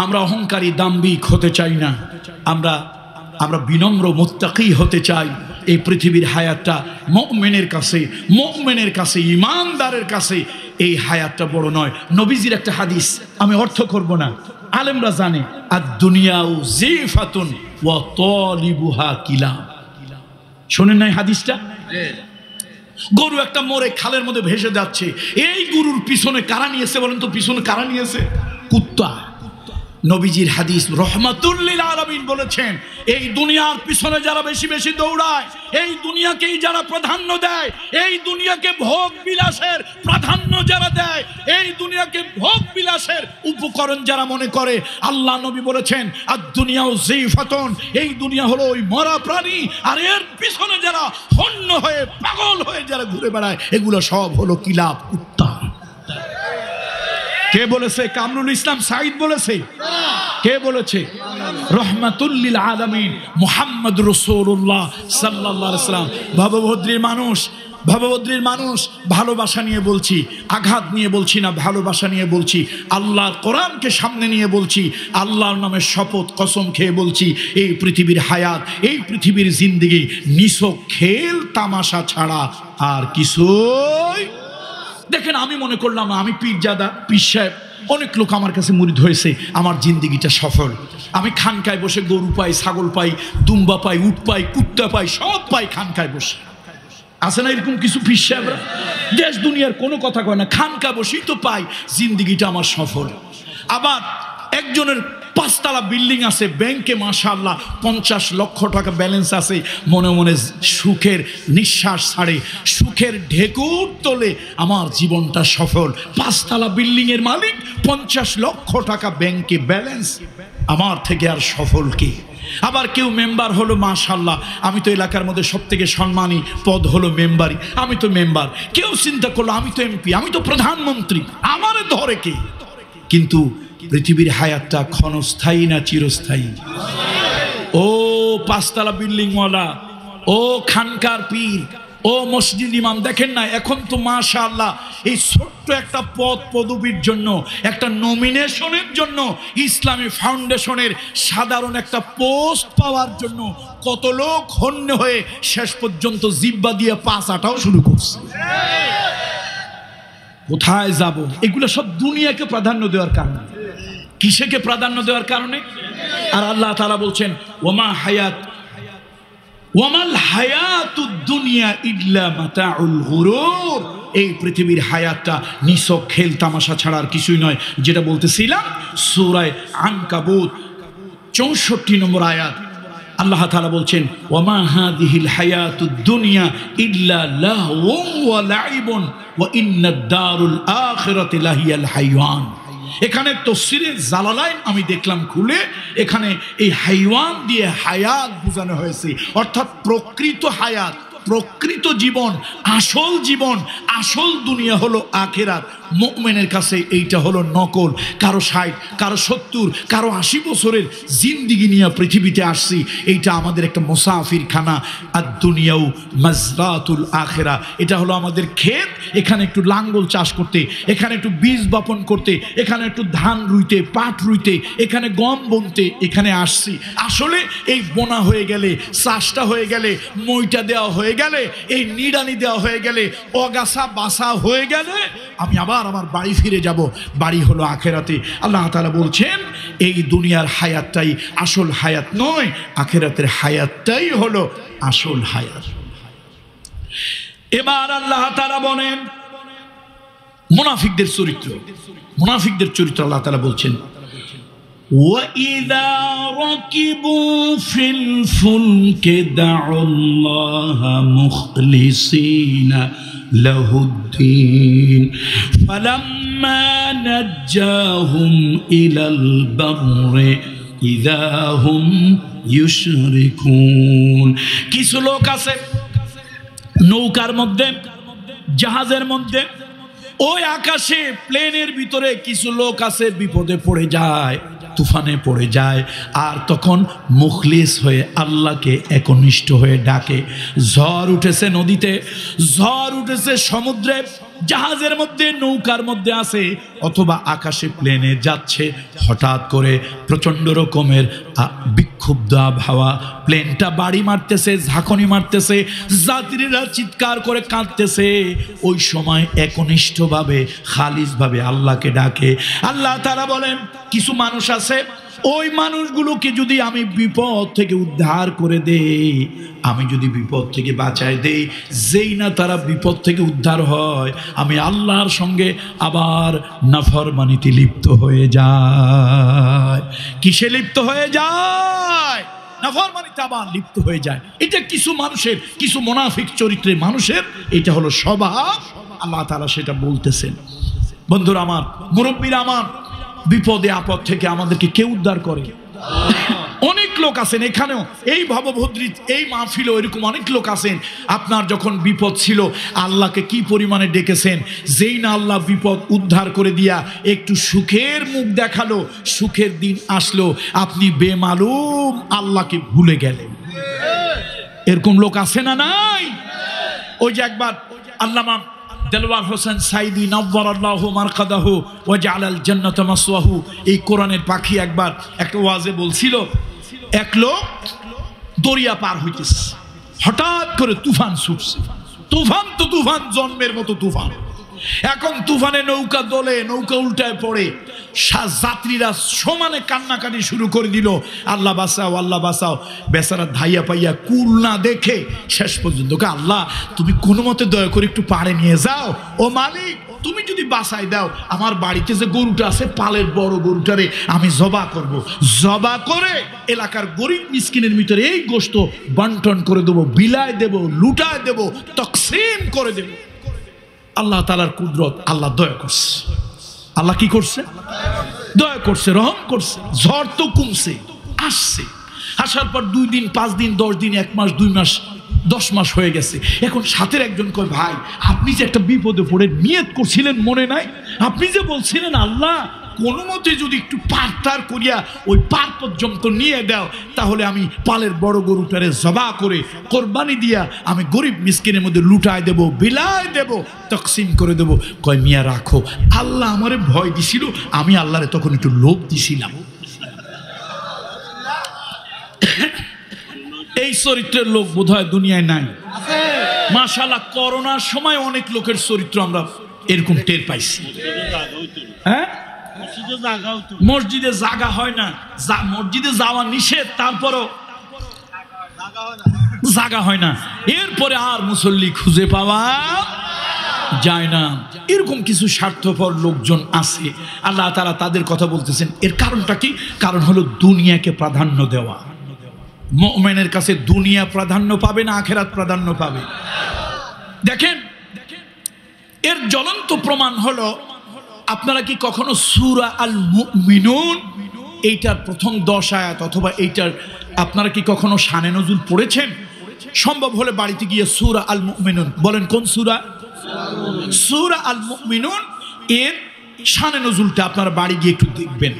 আমরা অহংকারী দাম্বিক হতে চাই না আমরা আমরা বিনম্র মোত্তাকি হতে চাই এই পৃথিবীর হায়াতটা মকমেনের কাছে মকমেনের কাছে ইমানদারের কাছে এই হায়াতটা বড় নয় নবীজির একটা হাদিস আমি অর্থ করব না আলেমরা জানে আর দুনিয়াও জি ফাতুন ওয়া তলিবুহা কিলাম শোনেন নাই হাদিসটা হ্যাঁ। গরু একটা মরে খালের মধ্যে ভেসে যাচ্ছে এই গরুর পিছনে কারা নিয়েছে বলেন তো পিছনে কারা নিয়েছে কুত্তা নবীজির হাদিস রহমাতুল্লিল আলমিন বলেছেন এই দুনিয়ার পিছনে যারা বেশি বেশি দৌড়ায় এই দুনিয়াকেই যারা প্রাধান্য দেয় এই দুনিয়াকে ভোগ বিলাসের প্রাধান্য যারা দেয় এই দুনিয়াকে ভোগ বিলাসের উপকরণ যারা মনে করে আল্লাহ নবী বলেছেন আর দুনিয়াও যেই ফতন এই দুনিয়া হলো ওই মরা প্রাণী আর এর পিছনে যারা হন্য হয়ে পাগল হয়ে যারা ঘুরে বেড়ায় এগুলো সব হলো কিলাপ উত্তাপ কে বলেছে কামরুল ইসলাম সাইদ বলেছে কে বলেছে রহমাতুল্লিল আলমিন মোহাম্মদ রসৌল্লাহ সাল্লাহ সাল্লাম ভবভদ্রীর মানুষ ভবভদ্রীর মানুষ ভালোবাসা নিয়ে বলছি আঘাত নিয়ে বলছি না ভালোবাসা নিয়ে বলছি আল্লাহর কোরআনকে সামনে নিয়ে বলছি আল্লাহর নামে শপথ কসম খেয়ে বলছি এই পৃথিবীর হায়াত এই পৃথিবীর জিন্দিগি নিশো খেল তামাশা ছাড়া আর কিছুই দেখেন আমি মনে করলাম আমি পীরজাদা পীর সাহেব অনেক লোক আমার কাছে মুরিদ হয়েছে আমার জিন্দিগিটা সফল আমি খানকায় বসে গরু পাই ছাগল পাই দুম্বা পাই উট পাই কুত্তা পাই সব পাই খানকায় বসে আছে না এরকম কিছু পীর সাহেবরা দেশ দুনিয়ার কোনো কথা কয় না খানকা বসেই তো পাই জিন্দিগিটা আমার সফল আবার একজনের পাঁচতলা বিল্ডিং আছে ব্যাংকে মাশাল্লাহ পঞ্চাশ লক্ষ টাকা ব্যালেন্স আছে মনে মনে সুখের নিঃশ্বাস ছাড়ে সুখের ঢেকুর তোলে আমার জীবনটা সফল পাঁচতলা বিল্ডিংয়ের মালিক পঞ্চাশ লক্ষ টাকা ব্যাংকে ব্যালেন্স আমার থেকে আর সফল কি আবার কেউ মেম্বার হলো মাশাল্লাহ আমি তো এলাকার মধ্যে সব থেকে সম্মানী পদ হলো মেম্বারই আমি তো মেম্বার কেউ চিন্তা করলো আমি তো এমপি আমি তো প্রধানমন্ত্রী আমার ধরে কে কিন্তু পৃথিবীর হায়াতটা ক্ষণস্থায়ী না চিরস্থায়ী ও পাঁচতলা বিল্ডিংওয়ালা ও খানকার পীর ও মসজিদ ইমাম দেখেন না এখন তো মাশা আল্লাহ এই ছোট্ট একটা পদ পদবীর জন্য একটা নমিনেশনের জন্য ইসলামী ফাউন্ডেশনের সাধারণ একটা পোস্ট পাওয়ার জন্য কত লোক হন্য হয়ে শেষ পর্যন্ত জিব্বা দিয়ে পাস আটাও শুরু করছে কোথায় যাব এগুলো সব দুনিয়াকে প্রাধান্য দেওয়ার কারণে কিসেকে প্রাধান্য দেওয়ার কারণে আর আল্লাহ তারা বলছেন ওমা হায়াত ওমাল হায়াত দুনিয়া ইল্লা মাতা গুরুর এই পৃথিবীর হায়াতটা নিছক খেল তামাশা ছাড়া আর কিছুই নয় যেটা বলতেছিলাম সূরা আনকাবুত চৌষট্টি নম্বর আয়াত আল্লাহ তালা বলছেন ওমা হাদিহিল হায়াতুদ দুনিয়া ইল্লা লাহওয়ান ওয়া লাইবুন ওয়া ইন্নাদ দারুল আখিরাতি লাহিয়াল হাইওয়ান এখানে তফসিরে জালালাইন আমি দেখলাম খুলে এখানে এই হাইওয়ান দিয়ে হায়াত বোঝানো হয়েছে অর্থাৎ প্রকৃত হায়াত প্রকৃত জীবন আসল জীবন আসল দুনিয়া হলো আখেরাত মোমেনের কাছে এইটা হলো নকল কারো ষাট কারো সত্তর কারো আশি বছরের জিন্দিগি নিয়ে পৃথিবীতে আসছি এইটা আমাদের একটা মোসাফির খানা আর দুনিয়াও মাজরাতুল আখেরা এটা হলো আমাদের ক্ষেত এখানে একটু লাঙ্গল চাষ করতে এখানে একটু বীজ বপন করতে এখানে একটু ধান রুইতে পাট রুইতে এখানে গম বনতে এখানে আসছি আসলে এই বোনা হয়ে গেলে চাষটা হয়ে গেলে মইটা দেওয়া হয়ে হয়ে গেলে এই নিড়ানি দেওয়া হয়ে গেলে অগাছা বাসা হয়ে গেলে আমি আবার আমার বাড়ি ফিরে যাব বাড়ি হলো আখেরাতে আল্লাহ তালা বলছেন এই দুনিয়ার হায়াতটাই আসল হায়াত নয় আখেরাতের হায়াতটাই হলো আসল হায়াত এবার আল্লাহ তারা বলেন মুনাফিকদের চরিত্র মুনাফিকদের চরিত্র আল্লাহ তালা বলছেন وإذا ركبوا في الفلك دعوا الله مخلصين له الدين فلما نجاهم إلى البر إذا هم يشركون কিছু লোক আছে নৌকার মধ্যে জাহাজের মধ্যে ওই আকাশে প্লেনের ভিতরে কিছু লোক আছে বিপদে পড়ে যায় তুফানে পড়ে যায় আর তখন মুখলিস হয়ে আল্লাহকে একনিষ্ঠ হয়ে ডাকে ঝড় উঠেছে নদীতে ঝড় উঠেছে সমুদ্রে জাহাজের মধ্যে নৌকার মধ্যে আছে অথবা আকাশে প্লেনে যাচ্ছে হঠাৎ করে প্রচণ্ড রকমের বিক্ষুব্ধ আবহাওয়া প্লেনটা বাড়ি মারতেছে ঝাঁকনি মারতেছে যাত্রীরা চিৎকার করে কাঁদতেছে ওই সময় একনিষ্ঠভাবে খালিজভাবে আল্লাহকে ডাকে আল্লাহ তারা বলেন কিছু মানুষ আছে ওই মানুষগুলোকে যদি আমি বিপদ থেকে উদ্ধার করে দেই আমি যদি বিপদ থেকে বাঁচায় দেই যেই না তারা বিপদ থেকে উদ্ধার হয় আমি আল্লাহর সঙ্গে আবার নাফরমানিতে লিপ্ত হয়ে যায় কিসে লিপ্ত হয়ে যায় নাফরমানিতে আবার লিপ্ত হয়ে যায় এটা কিছু মানুষের কিছু মোনাফিক চরিত্রে মানুষের এটা হলো স্বভাব আল্লাহ তারা সেটা বলতেছেন বন্ধুরা আমার মুরব্বীরা আমার বিপদে আপদ থেকে আমাদেরকে কে উদ্ধার করে অনেক লোক আছেন এখানেও এই ভবভদ্রী এই মাহফিল এরকম অনেক লোক আছেন আপনার যখন বিপদ ছিল আল্লাহকে কি পরিমাণে ডেকেছেন যেই না আল্লাহ বিপদ উদ্ধার করে দিয়া একটু সুখের মুখ দেখালো সুখের দিন আসলো আপনি বেমালুম আল্লাহকে ভুলে গেলেন এরকম লোক আছে না নাই ওই যে একবার আল্লামা দেলওয়ার হোসেন সাইদি নব্বর আল্লাহ মারকাদাহ ও জালাল জন্নত মাসুয়াহু এই কোরআনের পাখি একবার একটা ওয়াজে বলছিল এক লোক দরিয়া পার হইতেছে হঠাৎ করে তুফান ছুটছে তুফান তো তুফান জন্মের মতো তুফান এখন তুফানে নৌকা দোলে নৌকা উল্টায় পড়ে যাত্রীরা সমানে কান্নাকাটি শুরু করে দিল আল্লাহ বাসাও আল্লাহ বাসাও বেচারা ধাইয়া পাইয়া কুল না দেখে শেষ পর্যন্ত আল্লাহ তুমি কোনো মতে দয়া করে একটু পাড়ে নিয়ে যাও ও মালিক তুমি যদি বাসায় দাও আমার বাড়িতে যে গরুটা আছে পালের বড় গরুটারে আমি জবা করব। জবা করে এলাকার গরিব মিসকিনের ভিতরে এই গোস্ত বন্টন করে দেব বিলায় দেব লুটায় দেব তকসিম করে দেবো আল্লাহ তালার কুদরত আল্লাহ দয়া করছে আল্লাহ কি করছে দয়া করছে রহম করছে ঝড় তো কমছে আসছে আসার পর দুই দিন পাঁচ দিন দশ দিন এক মাস দুই মাস দশ মাস হয়ে গেছে এখন সাথের একজন কয় ভাই আপনি যে একটা বিপদে পড়ে নিয়ত করছিলেন মনে নাই আপনি যে বলছিলেন আল্লাহ কোনো মতে যদি একটু পারতার করিয়া ওই পার পর্যন্ত নিয়ে দাও তাহলে আমি পালের বড় গরুটারে জবা করে কোরবানি দিয়া আমি গরিব মিসকিনের মধ্যে লুটায় দেব বিলায় দেব তকসিম করে দেব কয় মিয়া রাখো আল্লাহ আমারে ভয় দিছিল আমি আল্লাহরে তখন একটু লোভ দিছিলাম এই চরিত্রের লোক বোধহয় দুনিয়ায় নাই মাশাল্লাহ করোনার সময় অনেক লোকের চরিত্র আমরা এরকম টের পাইছি হ্যাঁ মসজিদে জাগা হয় না মসজিদে যাওয়া নিষেধ তারপরও জাগা হয় না এরপরে আর মুসল্লি খুঁজে পাওয়া যায় না এরকম কিছু স্বার্থপর লোকজন আছে আল্লাহ তারা তাদের কথা বলতেছেন এর কারণটা কি কারণ হলো দুনিয়াকে প্রাধান্য দেওয়া মোমেনের কাছে দুনিয়া প্রাধান্য পাবে না আখেরাত প্রাধান্য পাবে দেখেন এর জ্বলন্ত প্রমাণ হলো আপনারা কি কখনো সুরা আল মিনুন এইটার প্রথম দশ আয়াত অথবা এইটার আপনারা কি কখনো সানে নজুল পড়েছেন সম্ভব হলে বাড়িতে গিয়ে সুরা আল মিনুন বলেন কোন সুরা সুরা আল মিনুন এর সানে নজুলটা আপনারা বাড়ি গিয়ে একটু দেখবেন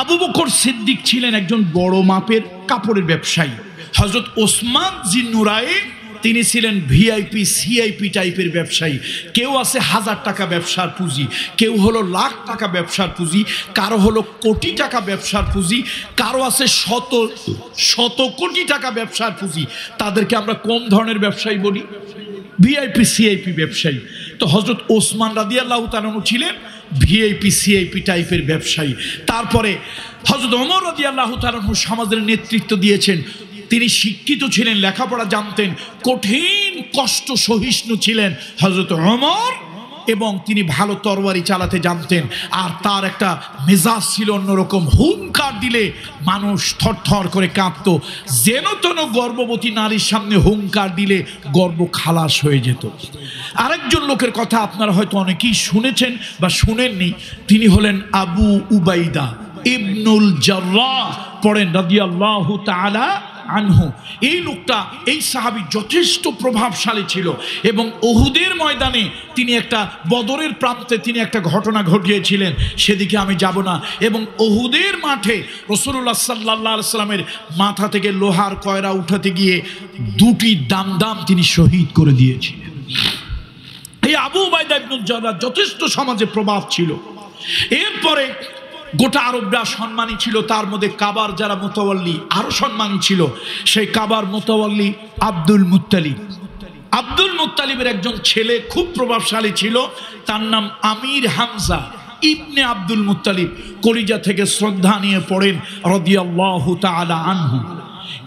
আবু বকর সিদ্দিক ছিলেন একজন বড় মাপের কাপড়ের ব্যবসায়ী হজরত ওসমান জিনুরায়ে তিনি ছিলেন ভিআইপি সিআইপি টাইপের ব্যবসায়ী কেউ আছে হাজার টাকা ব্যবসার পুঁজি কেউ হলো লাখ টাকা ব্যবসার পুঁজি কারো হলো কোটি টাকা ব্যবসার পুঁজি কারো আছে শত শত কোটি টাকা ব্যবসার পুঁজি তাদেরকে আমরা কোন ধরনের ব্যবসায়ী বলি ভিআইপি সিআইপি ব্যবসায়ী তো হজরত ওসমান রাদিয়াল্লাহ তালানু ছিলেন ভিআইপি সিআইপি টাইপের ব্যবসায়ী তারপরে হজরত অমর রাজিয়াল্লাহ তালু সমাজের নেতৃত্ব দিয়েছেন তিনি শিক্ষিত ছিলেন লেখাপড়া জানতেন কঠিন কষ্ট সহিষ্ণু ছিলেন হজরত রমর এবং তিনি ভালো তরবারি চালাতে জানতেন আর তার একটা মেজাজ ছিল অন্যরকম হুঙ্কার দিলে মানুষ থরথর করে কাঁপত যেন তেন গর্ভবতী নারীর সামনে হুঙ্কার দিলে গর্ব খালাস হয়ে যেত আরেকজন লোকের কথা আপনারা হয়তো অনেকেই শুনেছেন বা শুনেননি তিনি হলেন আবু উবাইদা ইবনুল জার্রাহ পড়েন রাজিয়াল্লাহ তালা আনহু এই লোকটা এই সাহাবি যথেষ্ট প্রভাবশালী ছিল এবং ওহুদের ময়দানে তিনি একটা বদরের প্রান্তে তিনি একটা ঘটনা ঘটিয়েছিলেন সেদিকে আমি যাব না এবং ওহুদের মাঠে রসুল্লাহ সাল্লাহ সাল্লামের মাথা থেকে লোহার কয়রা উঠাতে গিয়ে দুটি দামদাম তিনি শহীদ করে দিয়েছিলেন এই আবু বাইদা যথেষ্ট সমাজে প্রভাব ছিল এরপরে গোটা আরবরা সম্মানী ছিল তার মধ্যে কাবার যারা মোতাবল্লি আরও সম্মানী ছিল সেই কাবার মোতাবল্লি আব্দুল মুতালিব আব্দুল মুতালিবের একজন ছেলে খুব প্রভাবশালী ছিল তার নাম আমির হামজা ইবনে আব্দুল মুতালিব কলিজা থেকে শ্রদ্ধা নিয়ে পড়েন রদিয়াল্লাহ তালা আনহু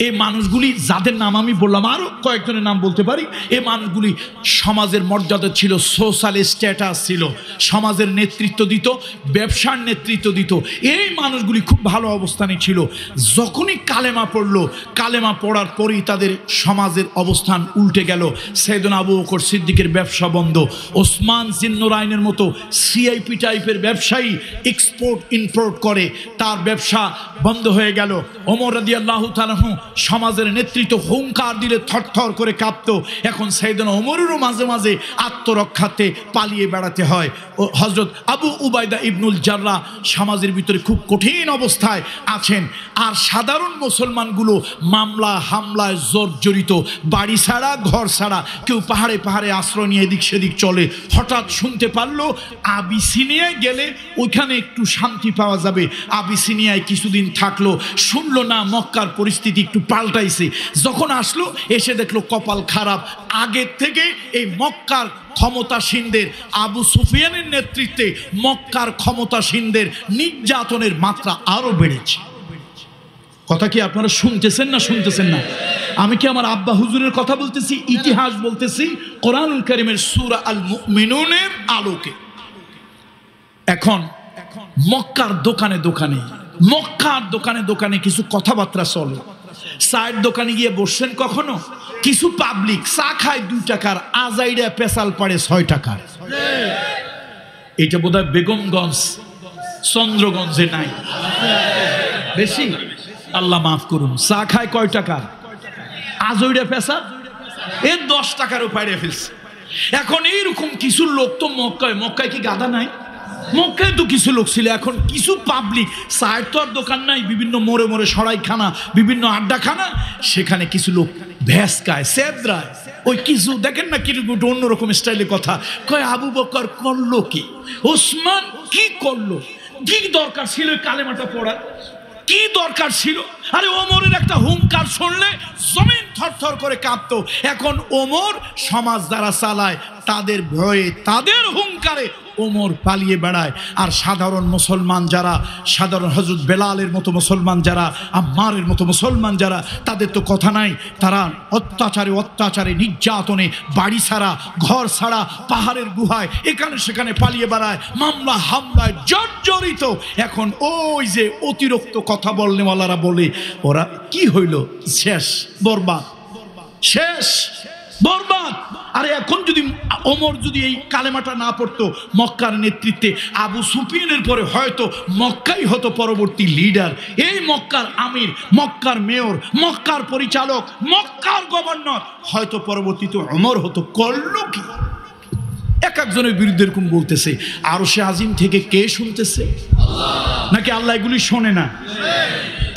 এই মানুষগুলি যাদের নাম আমি বললাম আরও কয়েকজনের নাম বলতে পারি এই মানুষগুলি সমাজের মর্যাদা ছিল সোশ্যাল স্ট্যাটাস ছিল সমাজের নেতৃত্ব দিত ব্যবসার নেতৃত্ব দিত এই মানুষগুলি খুব ভালো অবস্থানে ছিল যখনই কালেমা পড়লো কালেমা পড়ার পরেই তাদের সমাজের অবস্থান উল্টে গেল সেদন আবু ওকর সিদ্দিকের ব্যবসা বন্ধ ওসমান জিন্নরাইনের মতো সিআইপি টাইপের ব্যবসায়ী এক্সপোর্ট ইম্পোর্ট করে তার ব্যবসা বন্ধ হয়ে গেল অমর রাদি আল্লাহ তালাহ সমাজের নেতৃত্ব হুঙ্কার দিলে থরথর করে কাঁপত এখন সৈদনা ওমরেরও মাঝে মাঝে আত্মরক্ষাতে পালিয়ে বেড়াতে হয় ও হজরত আবু উবায়দা ইবনুল জাল্লা সমাজের ভিতরে খুব কঠিন অবস্থায় আছেন আর সাধারণ মুসলমানগুলো মামলা হামলায় জড়িত বাড়ি ছাড়া ঘর ছাড়া কেউ পাহাড়ে পাহাড়ে আশ্রয় নিয়ে এদিক সেদিক চলে হঠাৎ শুনতে পারল আবিসিনিয়ায় গেলে ওইখানে একটু শান্তি পাওয়া যাবে আবিসিনিয়ায় কিছুদিন থাকলো শুনলো না মক্কার পরিস্থিতি একটু একটু পাল্টাইছে যখন আসলো এসে দেখলো কপাল খারাপ আগের থেকে এই মক্কার ক্ষমতাসীনদের আবু সুফিয়ানের নেতৃত্বে মক্কার ক্ষমতাসীনদের নির্যাতনের মাত্রা আরও বেড়েছে কথা কি আপনারা শুনতেছেন না শুনতেছেন না আমি কি আমার আব্বা হুজুরের কথা বলতেছি ইতিহাস বলতেছি কোরআন করিমের সুরা আল মিনুনের আলোকে এখন মক্কার দোকানে দোকানে মক্কার দোকানে দোকানে কিছু কথাবার্তা চলে চায়ের দোকানে গিয়ে বসছেন কখনো কিছু পাবলিক চা খায় দুই টাকার আজাইরা পেশাল পারে ছয় টাকার এটা বোধ বেগমগঞ্জ চন্দ্রগঞ্জে নাই বেশি আল্লাহ মাফ করুন চা খায় কয় টাকার আজইরা পেশা এ দশ টাকার উপায় ফেলছে এখন এইরকম কিছু লোক তো মক্কায় মক্কায় কি গাদা নাই মুখে তো কিছু লোক ছিল এখন কিছু পাবলিক চায়ের তো আর দোকান নাই বিভিন্ন মোড়ে মোড়ে সরাইখানা বিভিন্ন আড্ডাখানা সেখানে কিছু লোক খায় সেদ্রায় ওই কিছু দেখেন না কিরকম একটু অন্যরকম স্টাইলে কথা কয় আবু বকর করলো কি ওসমান কি করলো কি দরকার ছিল কালেমাটা পড়ার কি দরকার ছিল আরে ওমরের একটা হুঙ্কার শুনলে জমিন থরথর করে কাঁপত এখন ওমর সমাজ দ্বারা চালায় তাদের ভয়ে তাদের হুঙ্কারে ওমর পালিয়ে বেড়ায় আর সাধারণ মুসলমান যারা সাধারণ হজরত বেলালের মতো মুসলমান যারা আম্মারের মতো মুসলমান যারা তাদের তো কথা নাই তারা অত্যাচারে অত্যাচারে নির্যাতনে বাড়ি ছাড়া ঘর ছাড়া পাহাড়ের গুহায় এখানে সেখানে পালিয়ে বেড়ায় মামলা হামলায় জর্জরিত এখন ওই যে অতিরিক্ত কথা বলনেওয়ালারা বলে ওরা কি হইল শেষ বরবাদ শেষ বরবাদ আরে এখন যদি ওমর যদি এই কালেমাটা না পড়তো মক্কার নেতৃত্বে আবু সুফিয়ানের পরে হয়তো মক্কাই হতো পরবর্তী লিডার এই মক্কার আমির মক্কার মেয়র মক্কার পরিচালক মক্কার গভর্নর হয়তো পরবর্তীতে অমর হতো করল কি এক একজনের বিরুদ্ধে এরকম বলতেছে আর সে আজিম থেকে কে শুনতেছে নাকি আল্লাহ এগুলি শোনে না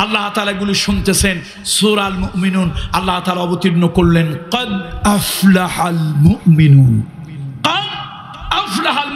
আল্লাহ তালা এগুলি শুনতেছেন সুরাল মিনুন আল্লাহ তালা অবতীর্ণ করলেন কদ আফলাহাল মিনুন আফলাহাল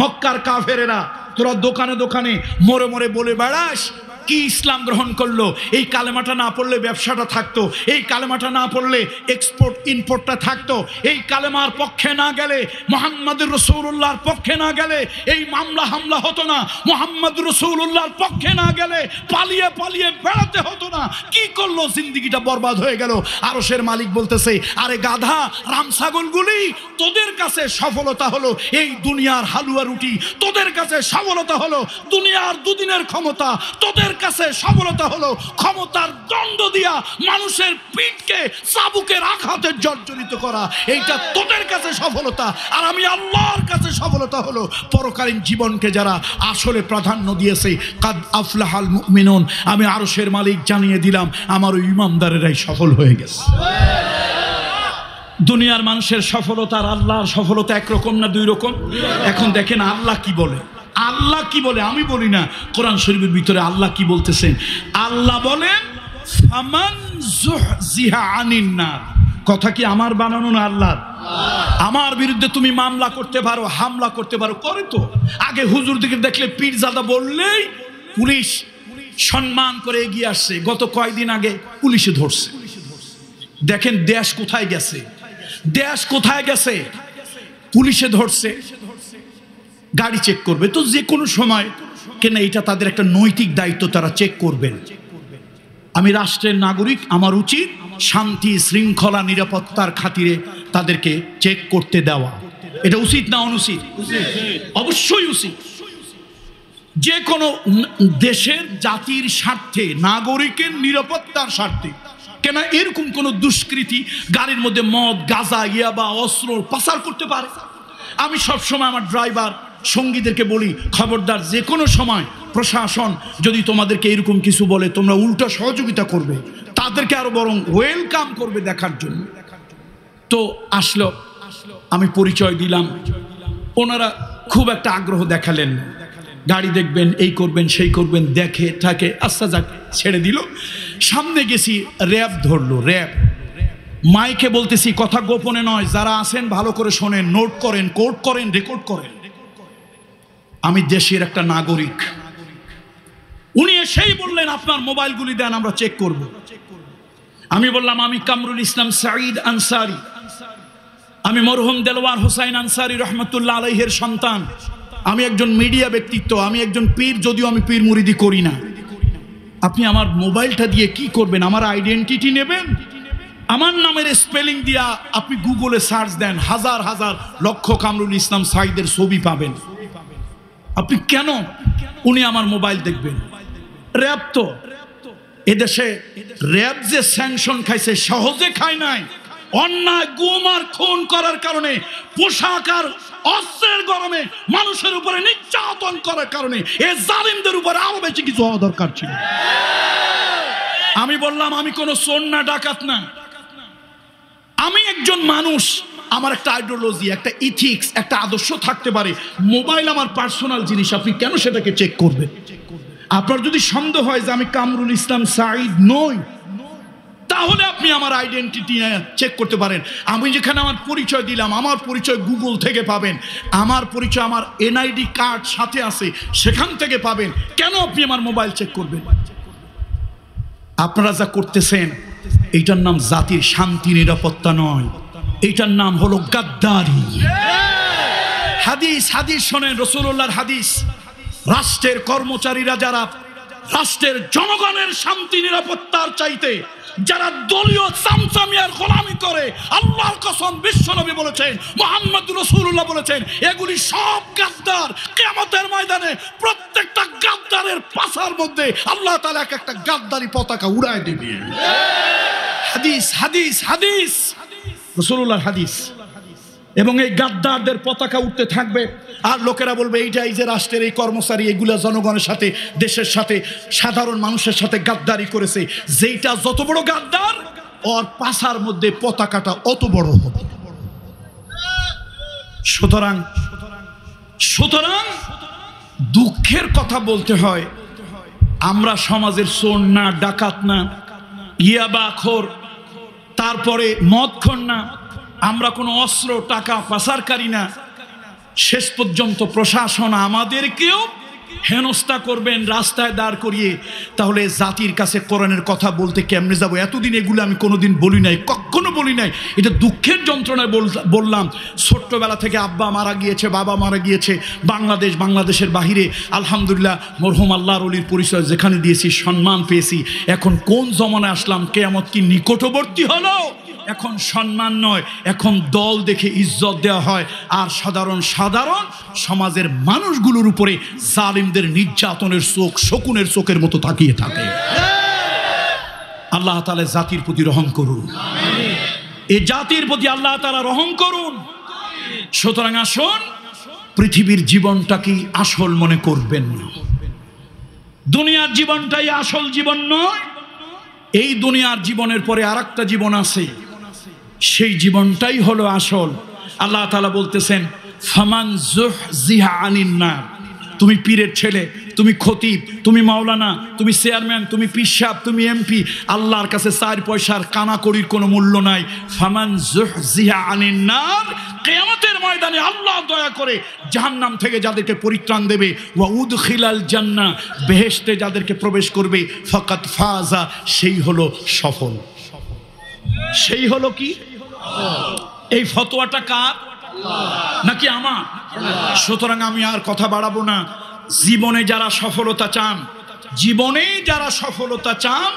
মক্কার কাফেরেরা তোরা দোকানে দোকানে মরে মরে বলে বেড়াস কি ইসলাম গ্রহণ করলো এই কালেমাটা না পড়লে ব্যবসাটা থাকতো এই কালেমাটা না পড়লে এক্সপোর্ট ইম্পোর্টটা থাকতো এই কালেমার পক্ষে না গেলে মোহাম্মদ রসৌল্লাহর পক্ষে না গেলে এই মামলা হামলা হতো না মোহাম্মদ রসৌল্লাহর পক্ষে না গেলে পালিয়ে পালিয়ে বেড়াতে হতো না কি করলো জিন্দিগিটা বরবাদ হয়ে গেল আরসের মালিক বলতেছে আরে গাধা রামছাগলগুলি তোদের কাছে সফলতা হলো এই দুনিয়ার হালুয়া রুটি তোদের কাছে সফলতা হলো দুনিয়ার দুদিনের ক্ষমতা তোদের কাছে সফলতা হলো ক্ষমতার দণ্ড দিয়া মানুষের পিঠকে চাবুকের আঘাতে জর্জরিত করা এইটা তোদের কাছে সফলতা আর আমি আল্লাহর কাছে সফলতা হলো পরকালীন জীবনকে যারা আসলে প্রাধান্য দিয়েছে কাদ আফলাহাল মিনন আমি আরশের মালিক জানিয়ে দিলাম আমার ওই ইমামদারেরাই সফল হয়ে গেছে দুনিয়ার মানুষের সফলতা আর আল্লাহর সফলতা একরকম না দুই রকম এখন দেখেন আল্লাহ কি বলে আল্লাহ কি বলে আমি বলি না কোরআন শরীফের ভিতরে আল্লাহ কি বলতেছেন আল্লাহ বলেন কথা কি আমার বানানো না আল্লাহ আমার বিরুদ্ধে তুমি মামলা করতে পারো হামলা করতে পারো করে তো আগে হুজুর দিকে দেখলে পীরজাদা বললেই পুলিশ সম্মান করে এগিয়ে আসছে গত কয়দিন আগে পুলিশে ধরছে দেখেন দেশ কোথায় গেছে দেশ কোথায় গেছে পুলিশে ধরছে গাড়ি চেক করবে তো যে কোনো সময় কেনা এটা তাদের একটা নৈতিক দায়িত্ব তারা চেক করবেন আমি রাষ্ট্রের নাগরিক আমার উচিত শান্তি শৃঙ্খলা নিরাপত্তার খাতিরে তাদেরকে চেক করতে দেওয়া এটা উচিত না অনুচিত অবশ্যই উচিত যে কোনো দেশের জাতির স্বার্থে নাগরিকের নিরাপত্তার স্বার্থে কেন এরকম কোনো দুষ্কৃতি গাড়ির মধ্যে মদ গাঁজা ইয়াবা অস্ত্র পাচার করতে পারে আমি সবসময় আমার ড্রাইভার সঙ্গীদেরকে বলি খবরদার যে কোনো সময় প্রশাসন যদি তোমাদেরকে এরকম কিছু বলে তোমরা উল্টো সহযোগিতা করবে তাদেরকে আরো বরং ওয়েলকাম করবে দেখার জন্য তো আসলো আমি পরিচয় দিলাম ওনারা খুব একটা আগ্রহ দেখালেন গাড়ি দেখবেন এই করবেন সেই করবেন দেখে থাকে আস্তা যাক ছেড়ে দিল সামনে গেছি র্যাব ধরলো র্যাব মাইকে বলতেছি কথা গোপনে নয় যারা আছেন ভালো করে শোনেন নোট করেন কোর্ট করেন রেকর্ড করেন আমি দেশের একটা নাগরিক উনি এসেই বললেন আপনার মোবাইলগুলি দেন আমরা চেক করব আমি বললাম আমি কামরুল ইসলাম সাঈদ আনসারি আমি মরহুম দেলওয়ার হোসাইন আনসারি রহমতুল্লাহ আলহের সন্তান আমি একজন মিডিয়া ব্যক্তিত্ব আমি একজন পীর যদিও আমি পীর মুরিদি করি না আপনি আমার মোবাইলটা দিয়ে কি করবেন আমার আইডেন্টিটি নেবেন আমার নামের স্পেলিং দিয়া আপনি গুগলে সার্চ দেন হাজার হাজার লক্ষ কামরুল ইসলাম সাইদের ছবি পাবেন আপনি কেন উনি আমার মোবাইল দেখবেন র্যাব তো এদেশে র্যাব যে স্যাংশন খাইছে সহজে খায় নাই অন্যায় গুম আর খুন করার কারণে পোশাক আর অস্ত্রের গরমে মানুষের উপরে নির্যাতন করার কারণে এ জালিমদের উপরে আরো বেশি কিছু হওয়া দরকার ছিল আমি বললাম আমি কোনো সোন না ডাকাত না আমি একজন মানুষ আমার একটা আইডিওলজি একটা ইথিক্স একটা আদর্শ থাকতে পারে মোবাইল আমার পার্সোনাল জিনিস আপনি কেন সেটাকে চেক করবেন আপনার যদি সন্দেহ হয় যে আমি কামরুল ইসলাম সাঈদ নই তাহলে আপনি আমার আইডেন্টিটি চেক করতে পারেন আমি যেখানে আমার পরিচয় দিলাম আমার পরিচয় গুগল থেকে পাবেন আমার পরিচয় আমার এনআইডি কার্ড সাথে আছে সেখান থেকে পাবেন কেন আপনি আমার মোবাইল চেক করবেন আপনারা যা করতেছেন এইটার নাম জাতির শান্তি নিরাপত্তা নয় এইটার নাম হলো গাদ্দারি হাদিস হাদিস শোনেন রসুল্লাহর হাদিস রাষ্ট্রের কর্মচারীরা যারা রাষ্ট্রের জনগণের শান্তি নিরাপত্তার চাইতে যারা দলীয় চামচামিয়ার গোলামি করে আল্লাহর কসম বিশ্বনবী বলেছেন মোহাম্মদ রসুল্লাহ বলেছেন এগুলি সব গাদ্দার কেমতের ময়দানে প্রত্যেকটা গাদ্দারের পাশার মধ্যে আল্লাহ তালা এক একটা গাদ্দারি পতাকা উড়ায় দিবে হাদিস হাদিস হাদিস রসুল্লাহর হাদিস এবং এই গাদ্দারদের পতাকা উঠতে থাকবে আর লোকেরা বলবে এইটাই যে রাষ্ট্রের এই কর্মচারী এগুলা জনগণের সাথে দেশের সাথে সাধারণ মানুষের সাথে গাদ্দারি করেছে যেইটা যত বড় গাদ্দার ওর পাশার মধ্যে পতাকাটা অত বড় হবে সুতরাং সুতরাং দুঃখের কথা বলতে হয় আমরা সমাজের সোন না ডাকাত না খোর তারপরে মদক্ষণ না আমরা কোনো অস্ত্র টাকা পাচারকারী না শেষ পর্যন্ত প্রশাসন আমাদেরকেও হেনস্থা করবেন রাস্তায় দাঁড় করিয়ে তাহলে জাতির কাছে কোরআনের কথা বলতে কেমনে যাবো এতদিন এগুলো আমি কোনোদিন বলি নাই কখনো বলি নাই এটা দুঃখের যন্ত্রণায় বললাম ছোট্টবেলা থেকে আব্বা মারা গিয়েছে বাবা মারা গিয়েছে বাংলাদেশ বাংলাদেশের বাহিরে আলহামদুলিল্লাহ মরহুম আল্লাহর অলির পরিচয় যেখানে দিয়েছি সম্মান পেয়েছি এখন কোন জমানে আসলাম কেয়ামত কি নিকটবর্তী হলো এখন সম্মান নয় এখন দল দেখে ইজ্জত দেওয়া হয় আর সাধারণ সাধারণ সমাজের মানুষগুলোর উপরে জালিম আলেমদের নির্যাতনের চোখ শকুনের চোখের মতো তাকিয়ে থাকে আল্লাহ তালা জাতির প্রতি রহম করুন এ জাতির প্রতি আল্লাহ তালা রহম করুন সুতরাং আসুন পৃথিবীর জীবনটাকে আসল মনে করবেন না দুনিয়ার জীবনটাই আসল জীবন নয় এই দুনিয়ার জীবনের পরে আর জীবন আছে সেই জীবনটাই হলো আসল আল্লাহ তালা বলতেছেন ফমান জুহ জিহা আনিন্নার তুমি পীরের ছেলে তুমি খতিব তুমি মাওলানা তুমি চেয়ারম্যান তুমি পিসাব তুমি এমপি আল্লাহর কাছে চার পয়সার কানাকড়ির কোনো মূল্য নাই ফামান জিহা আনেন নার কেয়ামতের ময়দানে আল্লাহ দয়া করে জাহান্নাম থেকে যাদেরকে পরিত্রাণ দেবে ওয়া উদ খিলাল জান্না বেহেশতে যাদেরকে প্রবেশ করবে ফকাত ফাজা সেই হলো সফল সেই হলো কি এই ফতোয়াটা কার নাকি আমার সুতরাং আমি আর কথা বাড়াবো না জীবনে যারা সফলতা চান জীবনে যারা সফলতা চান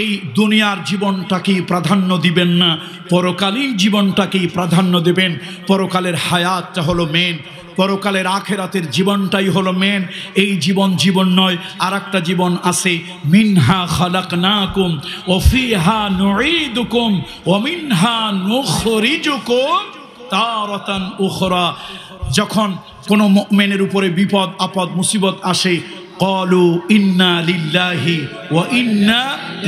এই দুনিয়ার জীবনটাকেই প্রাধান্য দিবেন না পরকালীন জীবনটাকেই প্রাধান্য দেবেন পরকালের হায়াতটা হলো মেন পরকালের আখেরাতের জীবনটাই হলো মেন এই জীবন জীবন নয় আর একটা জীবন আছে মিনহা খালাক না ও ফিহা নুকুম ও মিনহা নুখরিজুকুম তারতান উখরা যখন কোনো মেনের উপরে বিপদ আপদ মুসিবত আসে কলু ইন্না লিল্লাহি ও ইন্না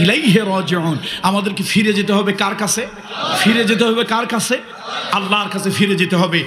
ইলাইহে রজন আমাদেরকে ফিরে যেতে হবে কার কাছে ফিরে যেতে হবে কার কাছে আল্লাহর কাছে ফিরে যেতে হবে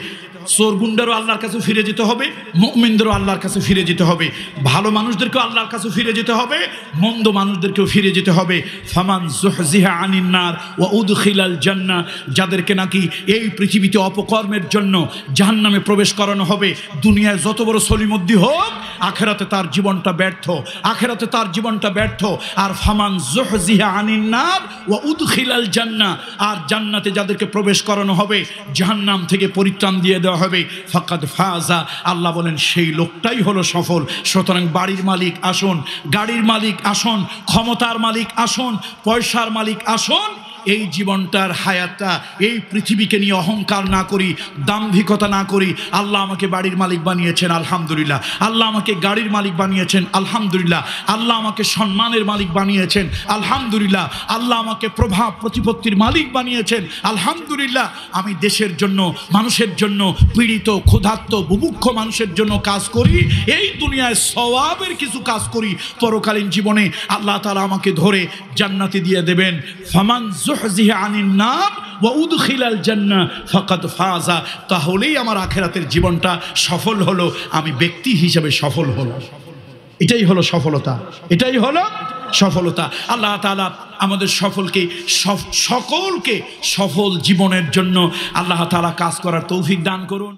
চোর গুন্ডারও আল্লাহর কাছে ফিরে যেতে হবে মুমিনদেরও আল্লাহর কাছে ফিরে যেতে হবে ভালো মানুষদেরকেও আল্লাহর কাছে ফিরে যেতে হবে মন্দ মানুষদেরকেও ফিরে যেতে হবে ফামান জোহজিহা আনিন্নার ও উদখিলাল জান্না যাদেরকে নাকি এই পৃথিবীতে অপকর্মের জন্য জাহান্নামে প্রবেশ করানো হবে দুনিয়ায় যত বড় সলিমদ্দি হোক আখেরাতে তার জীবনটা ব্যর্থ আখেরাতে তার জীবনটা ব্যর্থ আর ফামান জোহজিহা আনিন্নার ও উদখিলাল জান্না আর জান্নাতে যাদেরকে প্রবেশ করানো হবে জাহান্নাম থেকে পরিত্রাণ দিয়ে দেওয়া করা হবে ফাকাদ ফাজা আল্লাহ বলেন সেই লোকটাই হলো সফল সুতরাং বাড়ির মালিক আসুন গাড়ির মালিক আসুন ক্ষমতার মালিক আসুন পয়সার মালিক আসুন এই জীবনটার হায়াতটা এই পৃথিবীকে নিয়ে অহংকার না করি দাম্ভিকতা না করি আল্লাহ আমাকে বাড়ির মালিক বানিয়েছেন আলহামদুলিল্লাহ আল্লাহ আমাকে গাড়ির মালিক বানিয়েছেন আলহামদুলিল্লাহ আল্লাহ আমাকে সম্মানের মালিক বানিয়েছেন আলহামদুলিল্লাহ আল্লাহ আমাকে প্রভাব প্রতিপত্তির মালিক বানিয়েছেন আলহামদুলিল্লাহ আমি দেশের জন্য মানুষের জন্য পীড়িত ক্ষুধার্ত বুভুক্ষ মানুষের জন্য কাজ করি এই দুনিয়ায় স্বভাবের কিছু কাজ করি পরকালীন জীবনে আল্লাহ তালা আমাকে ধরে জান্নাতি দিয়ে দেবেন জো زحزح عن النار ওয়াউদখিলাল জান্না ফাকাদ ফাজা তাহলেই আমার আখেরাতের জীবনটা সফল হলো আমি ব্যক্তি হিসাবে সফল হল এটাই হলো সফলতা এটাই হলো সফলতা আল্লাহ তালা আমাদের সফলকে সকলকে সফল জীবনের জন্য আল্লাহ তালা কাজ করার তৌফিক দান করুন